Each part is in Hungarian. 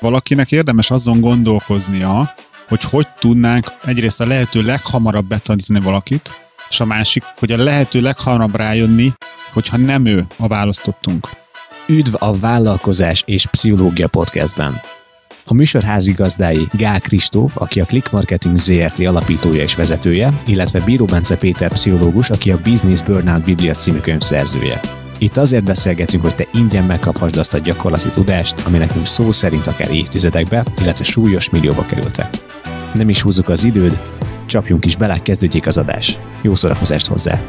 Valakinek érdemes azon gondolkoznia, hogy hogy tudnánk egyrészt a lehető leghamarabb betanítani valakit, és a másik, hogy a lehető leghamarabb rájönni, hogyha nem ő a választottunk. Üdv a Vállalkozás és Pszichológia podcastben! A műsor házigazdái Gál Kristóf, aki a Click Marketing ZRT alapítója és vezetője, illetve Bíró Bence Péter pszichológus, aki a Business Burnout Biblia című könyv szerzője. Itt azért beszélgetünk, hogy te ingyen megkaphasd azt a gyakorlati tudást, ami nekünk szó szerint akár évtizedekbe, illetve súlyos millióba kerültek. Nem is húzzuk az időd, csapjunk is bele, kezdődjék az adás. Jó szórakozást hozzá!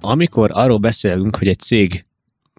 Amikor arról beszélünk, hogy egy cég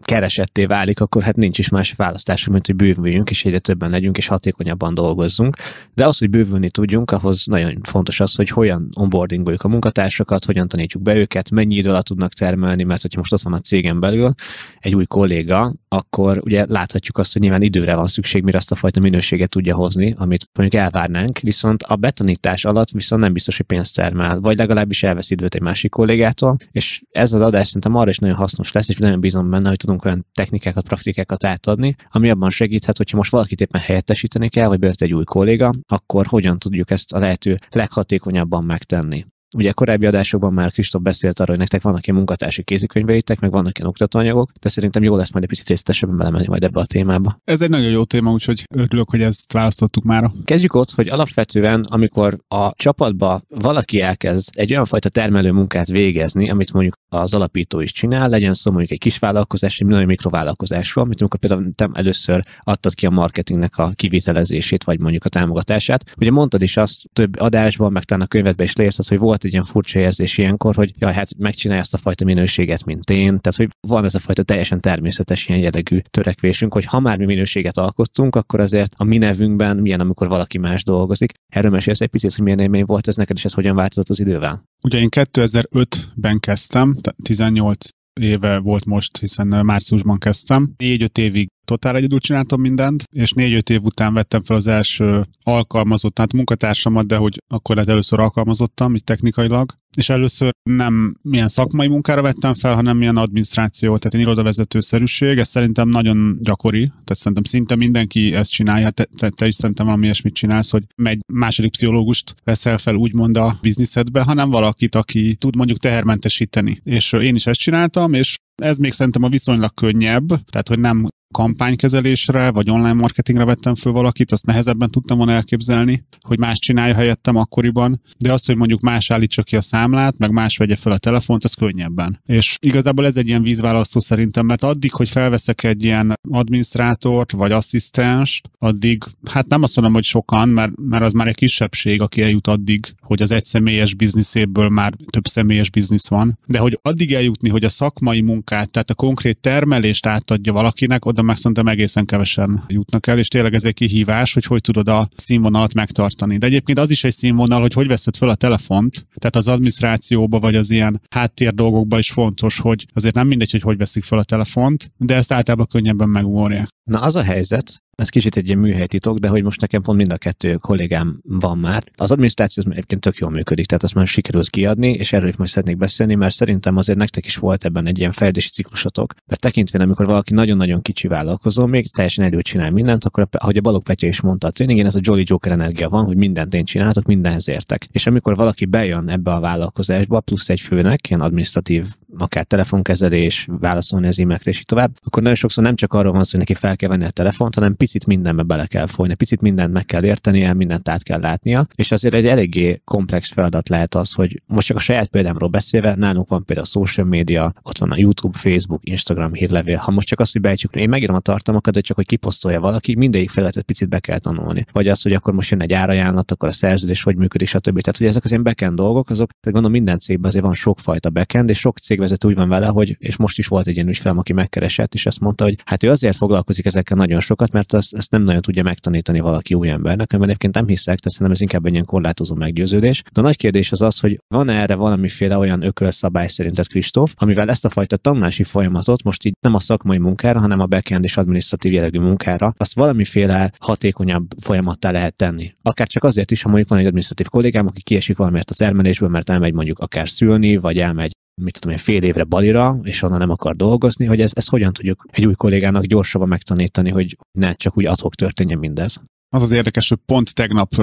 keresetté válik, akkor hát nincs is más választás, mint hogy bővüljünk, és egyre többen legyünk, és hatékonyabban dolgozzunk. De az, hogy bővülni tudjunk, ahhoz nagyon fontos az, hogy hogyan onboardingoljuk a munkatársakat, hogyan tanítjuk be őket, mennyi idő alatt tudnak termelni, mert hogyha most ott van a cégen belül egy új kolléga, akkor ugye láthatjuk azt, hogy nyilván időre van szükség, mire azt a fajta minőséget tudja hozni, amit mondjuk elvárnánk, viszont a betanítás alatt viszont nem biztos, hogy pénzt termel, vagy legalábbis elvesz időt egy másik kollégától, és ez az adás szerintem arra is nagyon hasznos lesz, és nagyon bízom benne, hogy tudunk olyan technikákat, praktikákat átadni, ami abban segíthet, hogyha most valakit éppen helyettesíteni kell, vagy bejött egy új kolléga, akkor hogyan tudjuk ezt a lehető leghatékonyabban megtenni. Ugye a korábbi adásokban már Kristóf beszélt arról, hogy nektek vannak ilyen munkatársi kézikönyveitek, meg vannak ilyen oktatóanyagok, de szerintem jó lesz majd egy picit részletesebben belemenni majd ebbe a témába. Ez egy nagyon jó téma, úgyhogy örülök, hogy ezt választottuk már. Kezdjük ott, hogy alapvetően, amikor a csapatba valaki elkezd egy olyan fajta termelő munkát végezni, amit mondjuk az alapító is csinál, legyen szó mondjuk egy kis vállalkozás, egy nagyon mikrovállalkozásról, amit amikor például te először adtad ki a marketingnek a kivitelezését, vagy mondjuk a támogatását. Ugye mondtad is azt több adásban, meg talán a könyvedben is leírtad, hogy volt volt egy ilyen furcsa érzés ilyenkor, hogy jaj, hát megcsinálja ezt a fajta minőséget, mint én. Tehát, hogy van ez a fajta teljesen természetes ilyen jellegű törekvésünk, hogy ha már mi minőséget alkottunk, akkor azért a mi nevünkben milyen, amikor valaki más dolgozik. Erről mesélsz egy picit, hogy milyen élmény volt ez neked, és ez hogyan változott az idővel? Ugye én 2005-ben kezdtem, 18 éve volt most, hiszen márciusban kezdtem. 4-5 évig totál egyedül csináltam mindent, és négy-öt év után vettem fel az első alkalmazott, tehát munkatársamat, de hogy akkor lett először alkalmazottam, így technikailag, és először nem milyen szakmai munkára vettem fel, hanem milyen adminisztráció, tehát én irodavezetőszerűség, ez szerintem nagyon gyakori, tehát szerintem szinte mindenki ezt csinálja, te, te, te is szerintem valami ilyesmit csinálsz, hogy megy második pszichológust veszel fel úgymond a bizniszedbe, hanem valakit, aki tud mondjuk tehermentesíteni. És én is ezt csináltam, és ez még szerintem a viszonylag könnyebb, tehát hogy nem kampánykezelésre, vagy online marketingre vettem föl valakit, azt nehezebben tudtam volna elképzelni, hogy más csinálja helyettem akkoriban, de azt, hogy mondjuk más állítsa ki a számlát, meg más vegye fel a telefont, az könnyebben. És igazából ez egy ilyen vízválasztó szerintem, mert addig, hogy felveszek egy ilyen adminisztrátort vagy asszisztenst, addig, hát nem azt mondom, hogy sokan, mert, mert az már egy kisebbség, aki eljut addig, hogy az egy személyes bizniszéből már több személyes biznisz van, de hogy addig eljutni, hogy a szakmai munkát, tehát a konkrét termelést átadja valakinek, oda oda meg szerintem egészen kevesen jutnak el, és tényleg ez egy kihívás, hogy hogy tudod a színvonalat megtartani. De egyébként az is egy színvonal, hogy hogy veszed fel a telefont, tehát az adminisztrációba vagy az ilyen háttér dolgokba is fontos, hogy azért nem mindegy, hogy hogy veszik fel a telefont, de ezt általában könnyebben megugorják. Na az a helyzet, ez kicsit egy ilyen titok, de hogy most nekem pont mind a kettő kollégám van már. Az adminisztráció az egyébként tök jól működik, tehát azt már sikerült kiadni, és erről is most szeretnék beszélni, mert szerintem azért nektek is volt ebben egy ilyen fejlődési ciklusotok. Mert tekintve, amikor valaki nagyon-nagyon kicsi vállalkozó, még teljesen elő csinál mindent, akkor, ahogy a Balog Petya is mondta a tréningén, ez a Jolly Joker energia van, hogy mindent én csinálok, mindenhez értek. És amikor valaki bejön ebbe a vállalkozásba, plusz egy főnek, ilyen administratív, akár telefonkezelés, válaszolni az e és így tovább, akkor nagyon sokszor nem csak arról van szó, hogy neki fel el kell venni a telefont, hanem picit mindenbe bele kell folyni, picit mindent meg kell értenie, mindent át kell látnia, és azért egy eléggé komplex feladat lehet az, hogy most csak a saját példámról beszélve, nálunk van például a social media, ott van a YouTube, Facebook, Instagram hírlevél. Ha most csak azt, hogy bejtjük, én megírom a tartalmakat, de csak hogy kiposztolja valaki, mindegyik feladatot picit be kell tanulni. Vagy az, hogy akkor most jön egy árajánlat, akkor a szerződés hogy működik, stb. Tehát, hogy ezek az ilyen backend dolgok, azok, tehát gondolom minden cégben azért van sokfajta backend, és sok cégvezető úgy van vele, hogy, és most is volt egy ilyen ügyfelem, aki megkeresett, és azt mondta, hogy hát ő azért foglalkozik foglalkozik ezekkel nagyon sokat, mert azt, ezt nem nagyon tudja megtanítani valaki új embernek, mert egyébként nem hiszek, de szerintem ez inkább egy ilyen korlátozó meggyőződés. De a nagy kérdés az az, hogy van -e erre valamiféle olyan ökölszabály szerinted, Kristóf, amivel ezt a fajta tanulási folyamatot most így nem a szakmai munkára, hanem a backend és administratív jellegű munkára, azt valamiféle hatékonyabb folyamattá lehet tenni. Akár csak azért is, ha mondjuk van egy administratív kollégám, aki kiesik valamiért a termelésből, mert elmegy mondjuk akár szülni, vagy elmegy mit tudom én, fél évre balira, és onnan nem akar dolgozni, hogy ez, Ez hogyan tudjuk egy új kollégának gyorsabban megtanítani, hogy ne csak úgy adhok történjen mindez. Az az érdekes, hogy pont tegnap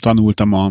tanultam a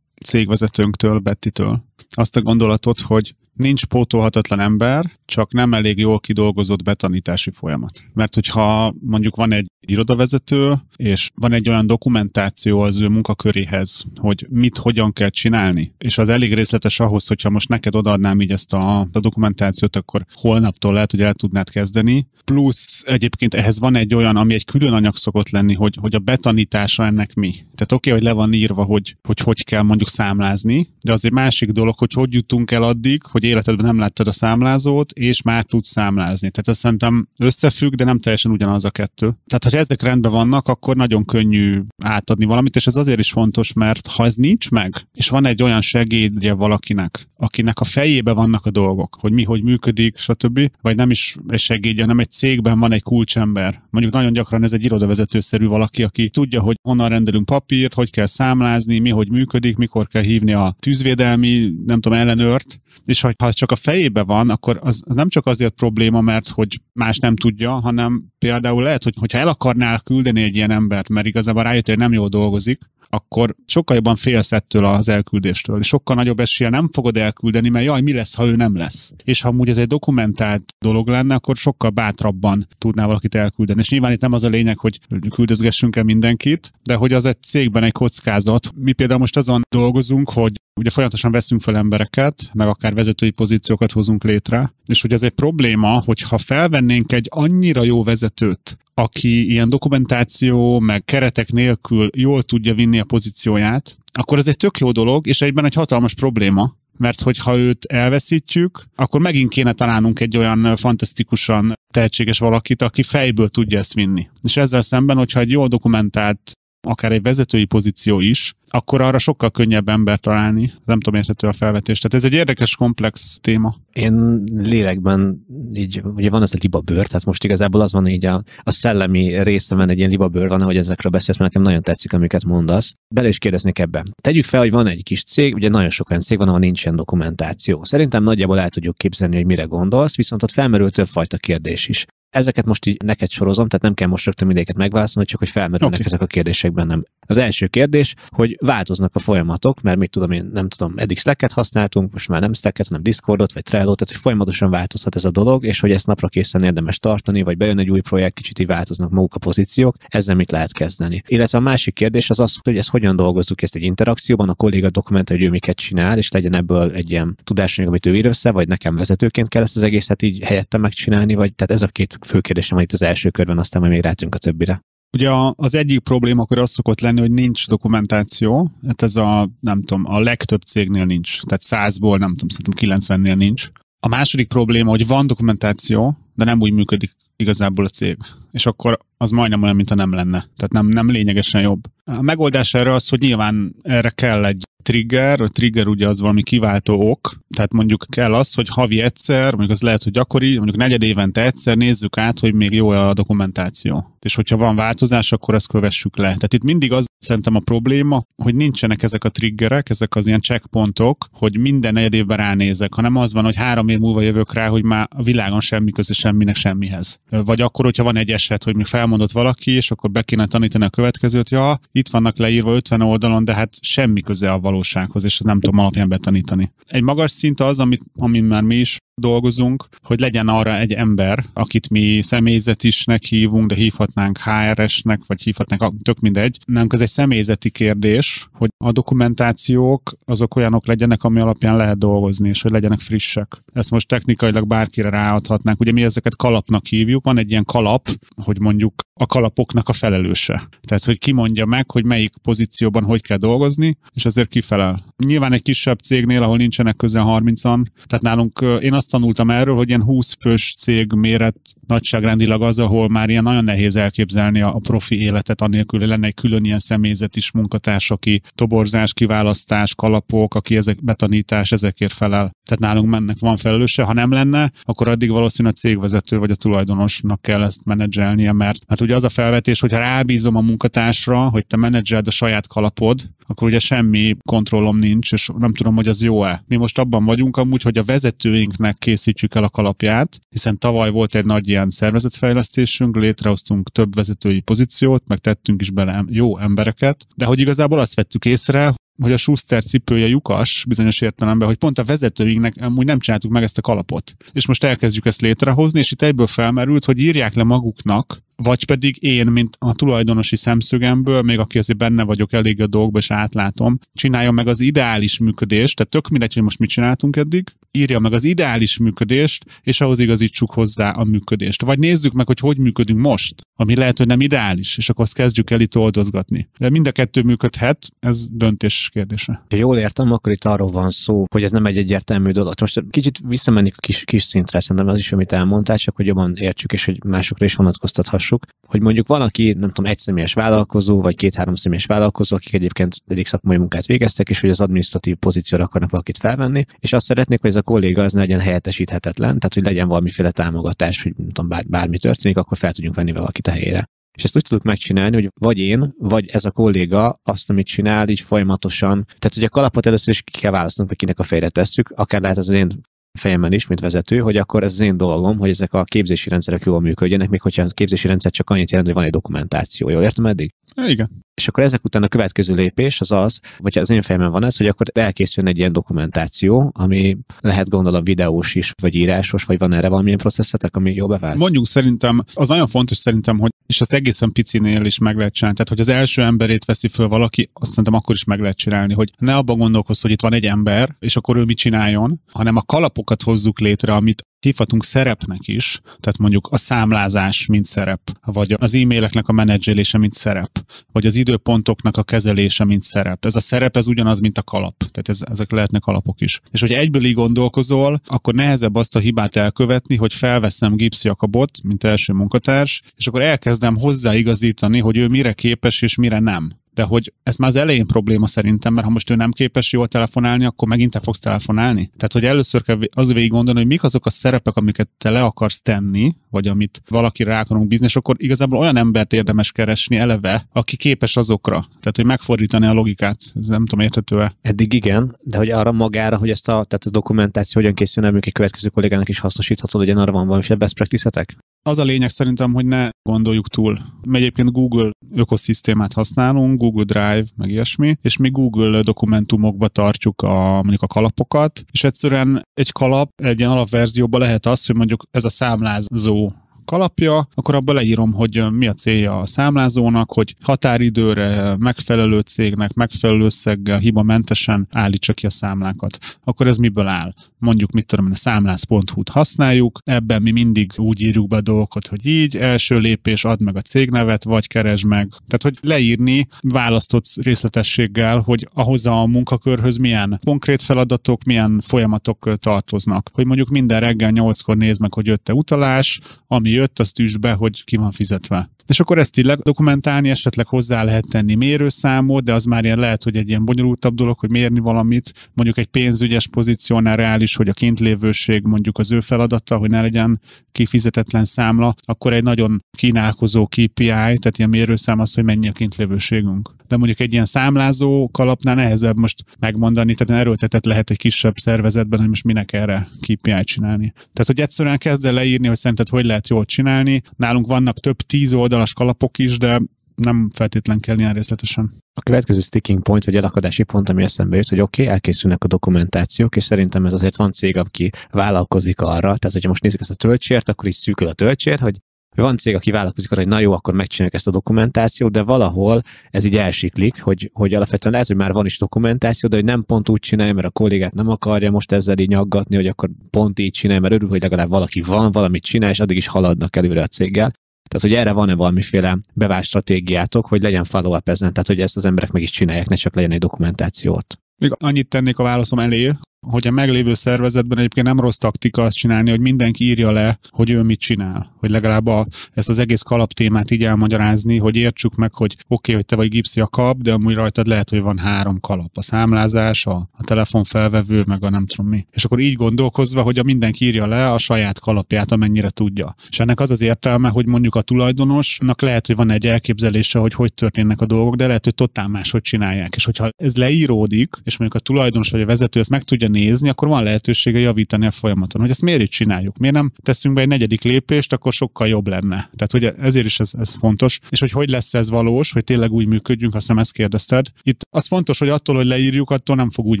cégvezetőnktől, Bettitől azt a gondolatot, hogy nincs pótolhatatlan ember, csak nem elég jól kidolgozott betanítási folyamat. Mert hogyha mondjuk van egy irodavezető, és van egy olyan dokumentáció az ő munkaköréhez, hogy mit, hogyan kell csinálni, és az elég részletes ahhoz, hogyha most neked odaadnám így ezt a, a dokumentációt, akkor holnaptól lehet, hogy el tudnád kezdeni. Plusz egyébként ehhez van egy olyan, ami egy külön anyag szokott lenni, hogy, hogy a betanítása ennek mi. Tehát oké, okay, hogy le van írva, hogy, hogy hogy kell mondjuk számlázni, de az egy másik dolog, hogy hogy jutunk el addig, hogy életedben nem láttad a számlázót, és már tudsz számlázni. Tehát azt szerintem összefügg, de nem teljesen ugyanaz a kettő. Tehát, ha ezek rendben vannak, akkor nagyon könnyű átadni valamit, és ez azért is fontos, mert ha ez nincs meg, és van egy olyan segédje valakinek, akinek a fejébe vannak a dolgok, hogy mi hogy működik, stb., vagy nem is egy segédje, hanem egy cégben van egy kulcsember. Mondjuk nagyon gyakran ez egy irodavezetőszerű valaki, aki tudja, hogy honnan rendelünk papírt, hogy kell számlázni, mi hogy működik, mikor kell hívni a tűzvédelmi, nem tudom, ellenőrt, és ha, ha ez csak a fejébe van, akkor az az nem csak azért probléma, mert hogy más nem tudja, hanem például lehet, hogy hogyha el akarnál küldeni egy ilyen embert, mert igazából rájött, hogy nem jól dolgozik, akkor sokkal jobban félsz ettől az elküldéstől. És sokkal nagyobb esélye nem fogod elküldeni, mert jaj, mi lesz, ha ő nem lesz. És ha amúgy ez egy dokumentált dolog lenne, akkor sokkal bátrabban tudná valakit elküldeni. És nyilván itt nem az a lényeg, hogy küldözgessünk el mindenkit, de hogy az egy cégben egy kockázat. Mi például most azon dolgozunk, hogy ugye folyamatosan veszünk fel embereket, meg akár vezetői pozíciókat hozunk létre, és hogy ez egy probléma, hogyha felvennénk egy annyira jó vezetőt, aki ilyen dokumentáció, meg keretek nélkül jól tudja vinni a pozícióját, akkor ez egy tök jó dolog, és egyben egy hatalmas probléma, mert hogyha őt elveszítjük, akkor megint kéne találnunk egy olyan fantasztikusan tehetséges valakit, aki fejből tudja ezt vinni. És ezzel szemben, hogyha egy jól dokumentált akár egy vezetői pozíció is, akkor arra sokkal könnyebb ember találni. Nem tudom, érthető a felvetés. Tehát ez egy érdekes, komplex téma. Én lélekben, így, ugye van ez a libabőr, tehát most igazából az van így a, a szellemi részemben egy ilyen libabőr van, ahogy ezekről beszélsz, mert nekem nagyon tetszik, amiket mondasz. Bele is kérdeznék ebbe. Tegyük fel, hogy van egy kis cég, ugye nagyon sok olyan cég van, ahol nincsen dokumentáció. Szerintem nagyjából el tudjuk képzelni, hogy mire gondolsz, viszont ott felmerült több fajta kérdés is. Ezeket most így neked sorozom, tehát nem kell most rögtön mindéket megválaszolni, csak hogy felmerülnek okay. ezek a kérdések bennem. Az első kérdés, hogy változnak a folyamatok, mert mit tudom én, nem tudom, eddig Slack-et használtunk, most már nem Slack-et, hanem Discordot vagy trello tehát hogy folyamatosan változhat ez a dolog, és hogy ezt napra készen érdemes tartani, vagy bejön egy új projekt, kicsit így változnak maguk a pozíciók, ezzel mit lehet kezdeni. Illetve a másik kérdés az az, hogy ezt hogyan dolgozzuk ezt egy interakcióban, a kolléga dokumentál, hogy ő miket csinál, és legyen ebből egy ilyen tudásanyag, amit ő ír össze, vagy nekem vezetőként kell ezt az egészet így helyette megcsinálni, vagy tehát ez a két fő kérdésem itt az első körben, aztán majd még rátérünk a többire. Ugye az egyik probléma akkor az szokott lenni, hogy nincs dokumentáció, hát ez a, nem tudom, a legtöbb cégnél nincs, tehát százból, nem tudom, szerintem 90-nél nincs. A második probléma, hogy van dokumentáció, de nem úgy működik igazából a cég. És akkor az majdnem olyan, mintha nem lenne. Tehát nem, nem lényegesen jobb. A megoldás erre az, hogy nyilván erre kell egy trigger, a trigger ugye az valami kiváltó ok, tehát mondjuk kell az, hogy havi egyszer, mondjuk az lehet, hogy gyakori, mondjuk negyed évente egyszer nézzük át, hogy még jó-e a dokumentáció. És hogyha van változás, akkor ezt kövessük le. Tehát itt mindig az szerintem a probléma, hogy nincsenek ezek a triggerek, ezek az ilyen checkpontok, hogy minden negyed évben ránézek, hanem az van, hogy három év múlva jövök rá, hogy már a világon semmi köze semminek semmihez. Vagy akkor, hogyha van egy eset, hogy még felmondott valaki, és akkor be kéne tanítani a következőt, ja, itt vannak leírva 50 oldalon, de hát semmi köze a való valósághoz, és ez nem tudom alapján betanítani. Egy magas szint az, amit, amin már mi is dolgozunk, hogy legyen arra egy ember, akit mi személyzet isnek hívunk, de hívhatnánk HRS-nek, vagy hívhatnánk, tök mindegy. Nem, ez egy személyzeti kérdés, hogy a dokumentációk azok olyanok legyenek, ami alapján lehet dolgozni, és hogy legyenek frissek. Ezt most technikailag bárkire ráadhatnánk. Ugye mi ezeket kalapnak hívjuk, van egy ilyen kalap, hogy mondjuk a kalapoknak a felelőse. Tehát, hogy ki mondja meg, hogy melyik pozícióban hogy kell dolgozni, és azért kifelel. Nyilván egy kisebb cégnél, ahol nincsenek közel 30-an, tehát nálunk én azt azt tanultam erről, hogy ilyen 20 fős cég méret nagyságrendileg az, ahol már ilyen nagyon nehéz elképzelni a, a profi életet, anélkül, hogy lenne egy külön ilyen személyzet is, munkatárs, aki toborzás, kiválasztás, kalapok, aki ezek betanítás, ezekért felel. Tehát nálunk mennek van felelőse. Ha nem lenne, akkor addig valószínűleg a cégvezető vagy a tulajdonosnak kell ezt menedzselnie, mert, mert ugye az a felvetés, hogy ha rábízom a munkatársra, hogy te menedzseld a saját kalapod, akkor ugye semmi kontrollom nincs, és nem tudom, hogy az jó-e. Mi most abban vagyunk amúgy, hogy a vezetőinknek készítsük el a kalapját, hiszen tavaly volt egy nagy ilyen szervezetfejlesztésünk, létrehoztunk több vezetői pozíciót, meg tettünk is bele jó embereket, de hogy igazából azt vettük észre, hogy a Schuster cipője lyukas bizonyos értelemben, hogy pont a vezetőinknek amúgy nem csináltuk meg ezt a kalapot. És most elkezdjük ezt létrehozni, és itt egyből felmerült, hogy írják le maguknak, vagy pedig én, mint a tulajdonosi szemszögemből, még aki azért benne vagyok elég a dolgba, és átlátom, csináljon meg az ideális működést, tehát tök mindegy, hogy most mit csináltunk eddig, írja meg az ideális működést, és ahhoz igazítsuk hozzá a működést. Vagy nézzük meg, hogy hogy működünk most, ami lehet, hogy nem ideális, és akkor azt kezdjük el itt oldozgatni. De mind a kettő működhet, ez döntés kérdése. Ha jól értem, akkor itt arról van szó, hogy ez nem egy egyértelmű dolog. Most kicsit visszamennék a kis, kis szintre, szerintem az is, amit elmondtál, csak hogy jobban értsük, és hogy másokra is vonatkoztathassuk, hogy mondjuk valaki, nem tudom, egy személyes vállalkozó, vagy két-három személyes vállalkozó, akik egyébként eddig szakmai munkát végeztek, és hogy az administratív pozícióra akarnak valakit felvenni, és azt szeretnék, hogy ez a kolléga az legyen helyettesíthetetlen, tehát hogy legyen valamiféle támogatás, hogy nem tudom, bár, bármi történik, akkor fel tudjunk venni valakit a helyére. És ezt úgy tudjuk megcsinálni, hogy vagy én, vagy ez a kolléga azt, amit csinál, így folyamatosan. Tehát, hogy a kalapot először is ki kell választanunk, hogy kinek a fejre tesszük. Akár lehet az én fejemben is, mint vezető, hogy akkor ez az én dolgom, hogy ezek a képzési rendszerek jól működjenek, még hogyha a képzési rendszer csak annyit jelent, hogy van egy dokumentáció. Jól értem eddig? Igen. És akkor ezek után a következő lépés az az, vagy az én fejemben van ez, hogy akkor elkészüljön egy ilyen dokumentáció, ami lehet gondolom videós is, vagy írásos, vagy van erre valamilyen processzetek, ami jó bevált. Mondjuk szerintem, az nagyon fontos szerintem, hogy és azt egészen picinél is meg lehet csinálni. Tehát, hogy az első emberét veszi föl valaki, azt szerintem akkor is meg lehet csinálni, hogy ne abban gondolkozz, hogy itt van egy ember, és akkor ő mit csináljon, hanem a kalapokat hozzuk létre, amit hívhatunk szerepnek is, tehát mondjuk a számlázás, mint szerep, vagy az e-maileknek a menedzselése, mint szerep, vagy az időpontoknak a kezelése, mint szerep. Ez a szerep, ez ugyanaz, mint a kalap, tehát ez, ezek lehetnek alapok is. És hogyha egyből így gondolkozol, akkor nehezebb azt a hibát elkövetni, hogy felveszem Gibbs Jakabot, mint első munkatárs, és akkor elkezdem hozzáigazítani, hogy ő mire képes és mire nem. De hogy ez már az elején probléma szerintem, mert ha most ő nem képes jól telefonálni, akkor megint te fogsz telefonálni. Tehát, hogy először kell az végig gondolni, hogy mik azok a szerepek, amiket te le akarsz tenni, vagy amit valaki rá akarunk bizni, és akkor igazából olyan embert érdemes keresni eleve, aki képes azokra. Tehát, hogy megfordítani a logikát, ez nem tudom, érthető-e. Eddig igen, de hogy arra magára, hogy ezt a, tehát a dokumentáció hogyan készül, nem egy következő kollégának is hasznosítható, hogy arra van valami best practice-etek? Az a lényeg szerintem, hogy ne gondoljuk túl. Egyébként Google ökoszisztémát használunk, Google Drive, meg ilyesmi, és mi Google dokumentumokba tartjuk a, mondjuk a kalapokat, és egyszerűen egy kalap egy ilyen alapverzióban lehet az, hogy mondjuk ez a számlázó kalapja, akkor abban leírom, hogy mi a célja a számlázónak, hogy határidőre, megfelelő cégnek, megfelelő összeggel, mentesen állítsa ki a számlákat. Akkor ez miből áll? Mondjuk, mit tudom, a számlázhu t használjuk, ebben mi mindig úgy írjuk be dolgokat, hogy így, első lépés, add meg a cégnevet, vagy keresd meg. Tehát, hogy leírni választott részletességgel, hogy ahhoz a munkakörhöz milyen konkrét feladatok, milyen folyamatok tartoznak. Hogy mondjuk minden reggel 8-kor néz meg, hogy jött-e utalás, ami jött, azt üsd be, hogy ki van fizetve és akkor ezt így dokumentálni, esetleg hozzá lehet tenni mérőszámot, de az már ilyen lehet, hogy egy ilyen bonyolultabb dolog, hogy mérni valamit, mondjuk egy pénzügyes pozíciónál reális, hogy a kintlévőség mondjuk az ő feladata, hogy ne legyen kifizetetlen számla, akkor egy nagyon kínálkozó KPI, tehát ilyen mérőszám az, hogy mennyi a kintlévőségünk. De mondjuk egy ilyen számlázó kalapnál nehezebb most megmondani, tehát erőltetett lehet egy kisebb szervezetben, hogy most minek erre KPI csinálni. Tehát, hogy egyszerűen kezd el leírni, hogy szerinted hogy lehet jól csinálni. Nálunk vannak több tíz oldal oldalas kalapok is, de nem feltétlen kell ilyen részletesen. A következő sticking point, vagy elakadási pont, ami eszembe jut, hogy oké, okay, elkészülnek a dokumentációk, és szerintem ez azért van cég, aki vállalkozik arra, tehát hogyha most nézzük ezt a töltsért, akkor így szűkül a töltsér, hogy van cég, aki vállalkozik arra, hogy na jó, akkor megcsináljuk ezt a dokumentációt, de valahol ez így elsiklik, hogy, hogy alapvetően lehet, hogy már van is dokumentáció, de hogy nem pont úgy csinálja, mert a kollégát nem akarja most ezzel így nyaggatni, hogy akkor pont így csinálja, mert örül, hogy legalább valaki van, valamit csinál, és addig is haladnak előre a céggel. Tehát, hogy erre van-e valamiféle bevás stratégiátok, hogy legyen follow-up ezen, tehát hogy ezt az emberek meg is csinálják, ne csak legyen egy dokumentációt. Még annyit tennék a válaszom elé, hogy a meglévő szervezetben egyébként nem rossz taktika azt csinálni, hogy mindenki írja le, hogy ő mit csinál. Hogy legalább a, ezt az egész kalaptémát így elmagyarázni, hogy értsük meg, hogy oké, okay, hogy te vagy gipszi a kap, de amúgy rajtad lehet, hogy van három kalap. A számlázás, a, a felvevő, meg a nem tudom mi. És akkor így gondolkozva, hogy a mindenki írja le a saját kalapját, amennyire tudja. És ennek az az értelme, hogy mondjuk a tulajdonosnak lehet, hogy van egy elképzelése, hogy hogy történnek a dolgok, de lehet, hogy totál máshogy csinálják. És hogyha ez leíródik, és mondjuk a tulajdonos vagy a vezető ezt meg tudja nézni, akkor van lehetősége javítani a folyamaton. Hogy ezt miért így csináljuk? Miért nem teszünk be egy negyedik lépést, akkor sokkal jobb lenne. Tehát, hogy ezért is ez, ez fontos. És hogy hogy lesz ez valós, hogy tényleg úgy működjünk, ha ezt kérdezted. Itt az fontos, hogy attól, hogy leírjuk, attól nem fog úgy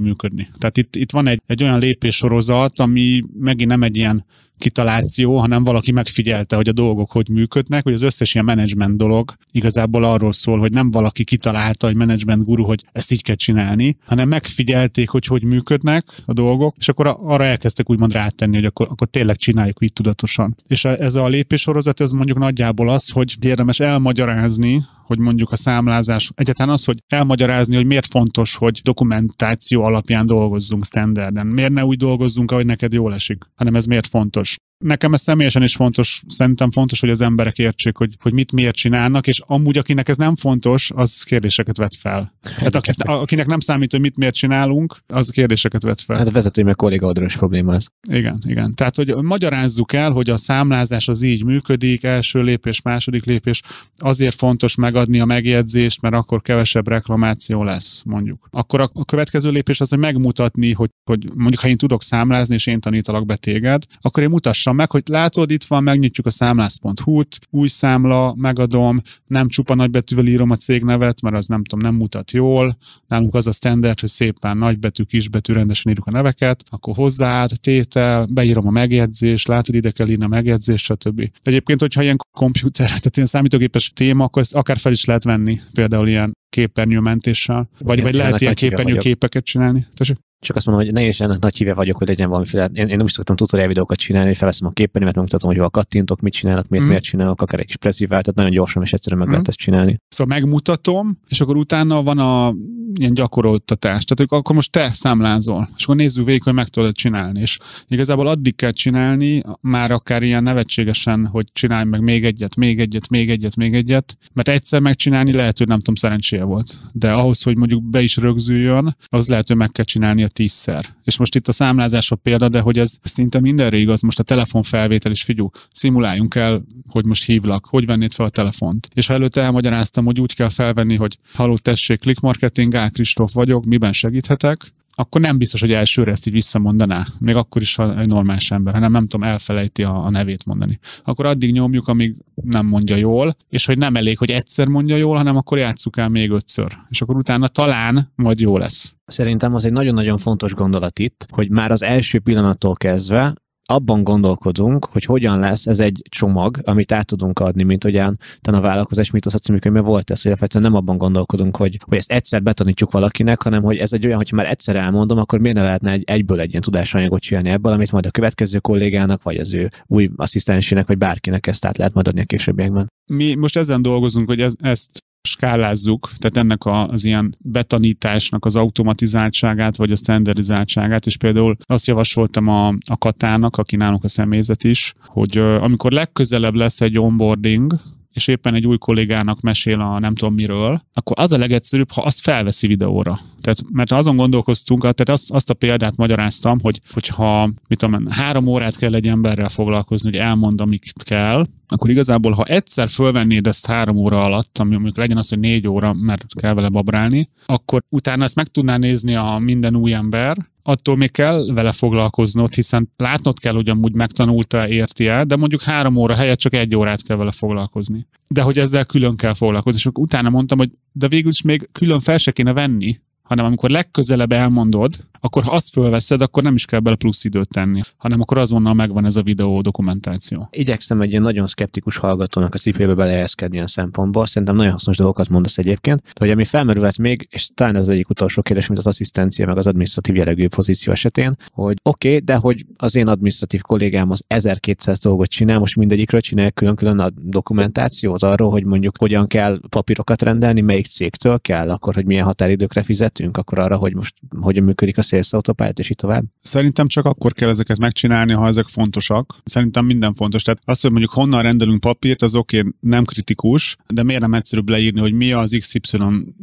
működni. Tehát itt, itt van egy, egy olyan lépéssorozat, ami megint nem egy ilyen kitaláció, hanem valaki megfigyelte, hogy a dolgok hogy működnek, hogy az összes ilyen menedzsment dolog igazából arról szól, hogy nem valaki kitalálta, hogy menedzsment guru, hogy ezt így kell csinálni, hanem megfigyelték, hogy hogy működnek a dolgok, és akkor arra elkezdtek úgymond rátenni, hogy akkor, akkor tényleg csináljuk így tudatosan. És ez a lépésorozat, ez mondjuk nagyjából az, hogy érdemes elmagyarázni hogy mondjuk a számlázás, egyáltalán az, hogy elmagyarázni, hogy miért fontos, hogy dokumentáció alapján dolgozzunk standarden. Miért ne úgy dolgozzunk, ahogy neked jól esik, hanem ez miért fontos nekem ez személyesen is fontos, szerintem fontos, hogy az emberek értsék, hogy, hogy mit miért csinálnak, és amúgy akinek ez nem fontos, az kérdéseket vet fel. Hát akit, akinek nem számít, hogy mit miért csinálunk, az kérdéseket vet fel. Hát a vezetői meg kollégaodról is probléma ez. Igen, igen. Tehát, hogy magyarázzuk el, hogy a számlázás az így működik, első lépés, második lépés, azért fontos megadni a megjegyzést, mert akkor kevesebb reklamáció lesz, mondjuk. Akkor a, a következő lépés az, hogy megmutatni, hogy, hogy mondjuk ha én tudok számlázni, és én tanítalak be téged, akkor én mutass gyorsan meg, hogy látod, itt van, megnyitjuk a számlász.hu-t, új számla, megadom, nem csupa nagybetűvel írom a cégnevet, mert az nem tudom, nem mutat jól. Nálunk az a standard, hogy szépen nagybetű, kisbetű rendesen írjuk a neveket, akkor hozzáad, tétel, beírom a megjegyzést, látod, ide kell írni a megjegyzést, stb. De egyébként, hogyha ilyen komputer, tehát ilyen számítógépes téma, akkor ezt akár fel is lehet venni, például ilyen képernyőmentéssel, vagy, vagy lehet ilyen képernyőképeket csinálni. Tessék? Csak azt mondom, hogy ne is ennek nagy híve vagyok, hogy legyen valamiféle. Én, én nem is szoktam tutorial videókat csinálni, hogy felveszem a mert megmutatom, hogy hol kattintok, mit csinálok, miért, mm. miért csinálok, akár egy kis presszívvel, tehát nagyon gyorsan és egyszerűen meg mm. lehet ezt csinálni. Szóval megmutatom, és akkor utána van a ilyen gyakoroltatás. Tehát akkor most te számlázol, és akkor nézzük végig, hogy meg tudod csinálni. És igazából addig kell csinálni, már akár ilyen nevetségesen, hogy csinálj meg még egyet, még egyet, még egyet, még egyet, mert egyszer megcsinálni lehet, hogy nem tudom, szerencséje volt. De ahhoz, hogy mondjuk be is rögzüljön, az lehet, hogy meg kell csinálni a tízszer. És most itt a számlázás a példa, de hogy ez szinte mindenre igaz, most a telefonfelvétel is figyú, szimuláljunk el, hogy most hívlak, hogy vennéd fel a telefont. És ha előtte elmagyaráztam, hogy úgy kell felvenni, hogy halott tessék, click marketing, Kristóf vagyok, miben segíthetek, akkor nem biztos, hogy elsőre ezt így visszamondaná, még akkor is, ha egy normális ember, hanem nem tudom, elfelejti a, a nevét mondani. Akkor addig nyomjuk, amíg nem mondja jól, és hogy nem elég, hogy egyszer mondja jól, hanem akkor játsszuk el még ötször. És akkor utána talán majd jó lesz. Szerintem az egy nagyon-nagyon fontos gondolat itt, hogy már az első pillanattól kezdve abban gondolkodunk, hogy hogyan lesz ez egy csomag, amit át tudunk adni, mint hogy a vállalkozás mit a című könyvben volt ez, hogy alapvetően nem abban gondolkodunk, hogy, hogy ezt egyszer betanítjuk valakinek, hanem hogy ez egy olyan, hogy már egyszer elmondom, akkor miért ne lehetne egy, egyből egy ilyen tudásanyagot csinálni ebből, amit majd a következő kollégának, vagy az ő új asszisztensének, vagy bárkinek ezt át lehet majd adni a későbbiekben. Mi most ezen dolgozunk, hogy ez, ezt skálázzuk, tehát ennek a, az ilyen betanításnak az automatizáltságát, vagy a standardizáltságát, és például azt javasoltam a, a Katának, aki nálunk a személyzet is, hogy amikor legközelebb lesz egy onboarding, és éppen egy új kollégának mesél a nem tudom miről, akkor az a legegyszerűbb, ha azt felveszi videóra. Tehát, mert azon gondolkoztunk, tehát azt, azt a példát magyaráztam, hogy, hogyha mit tudom, három órát kell egy emberrel foglalkozni, hogy elmond, amit kell, akkor igazából, ha egyszer fölvennéd ezt három óra alatt, ami mondjuk legyen az, hogy négy óra, mert kell vele babrálni, akkor utána ezt meg tudná nézni a minden új ember, attól még kell vele foglalkoznod, hiszen látnod kell, hogy amúgy megtanulta, érti el, de mondjuk három óra helyett csak egy órát kell vele foglalkozni. De hogy ezzel külön kell foglalkozni. És utána mondtam, hogy de végül is még külön fel se kéne venni, hanem amikor legközelebb elmondod, akkor ha azt fölveszed, akkor nem is kell bele plusz időt tenni, hanem akkor azonnal megvan ez a videó dokumentáció. Igyekszem egy ilyen nagyon szkeptikus hallgatónak a cipőbe belehelyezkedni ilyen szempontból. Szerintem nagyon hasznos dolgokat mondasz egyébként, de hogy ami felmerült még, és talán ez az egyik utolsó kérdés, mint az asszisztencia, meg az administratív jellegű pozíció esetén, hogy oké, okay, de hogy az én administratív kollégám az 1200 dolgot csinál, most mindegyikről csinál külön-külön a dokumentációt arról, hogy mondjuk hogyan kell papírokat rendelni, melyik cégtől kell, akkor hogy milyen határidőkre fizet figyelhetünk akkor arra, hogy most hogyan működik a Sales Autopilot, és így tovább? Szerintem csak akkor kell ezeket megcsinálni, ha ezek fontosak. Szerintem minden fontos. Tehát azt, hogy mondjuk honnan rendelünk papírt, az oké, okay, nem kritikus, de miért nem egyszerűbb leírni, hogy mi az XY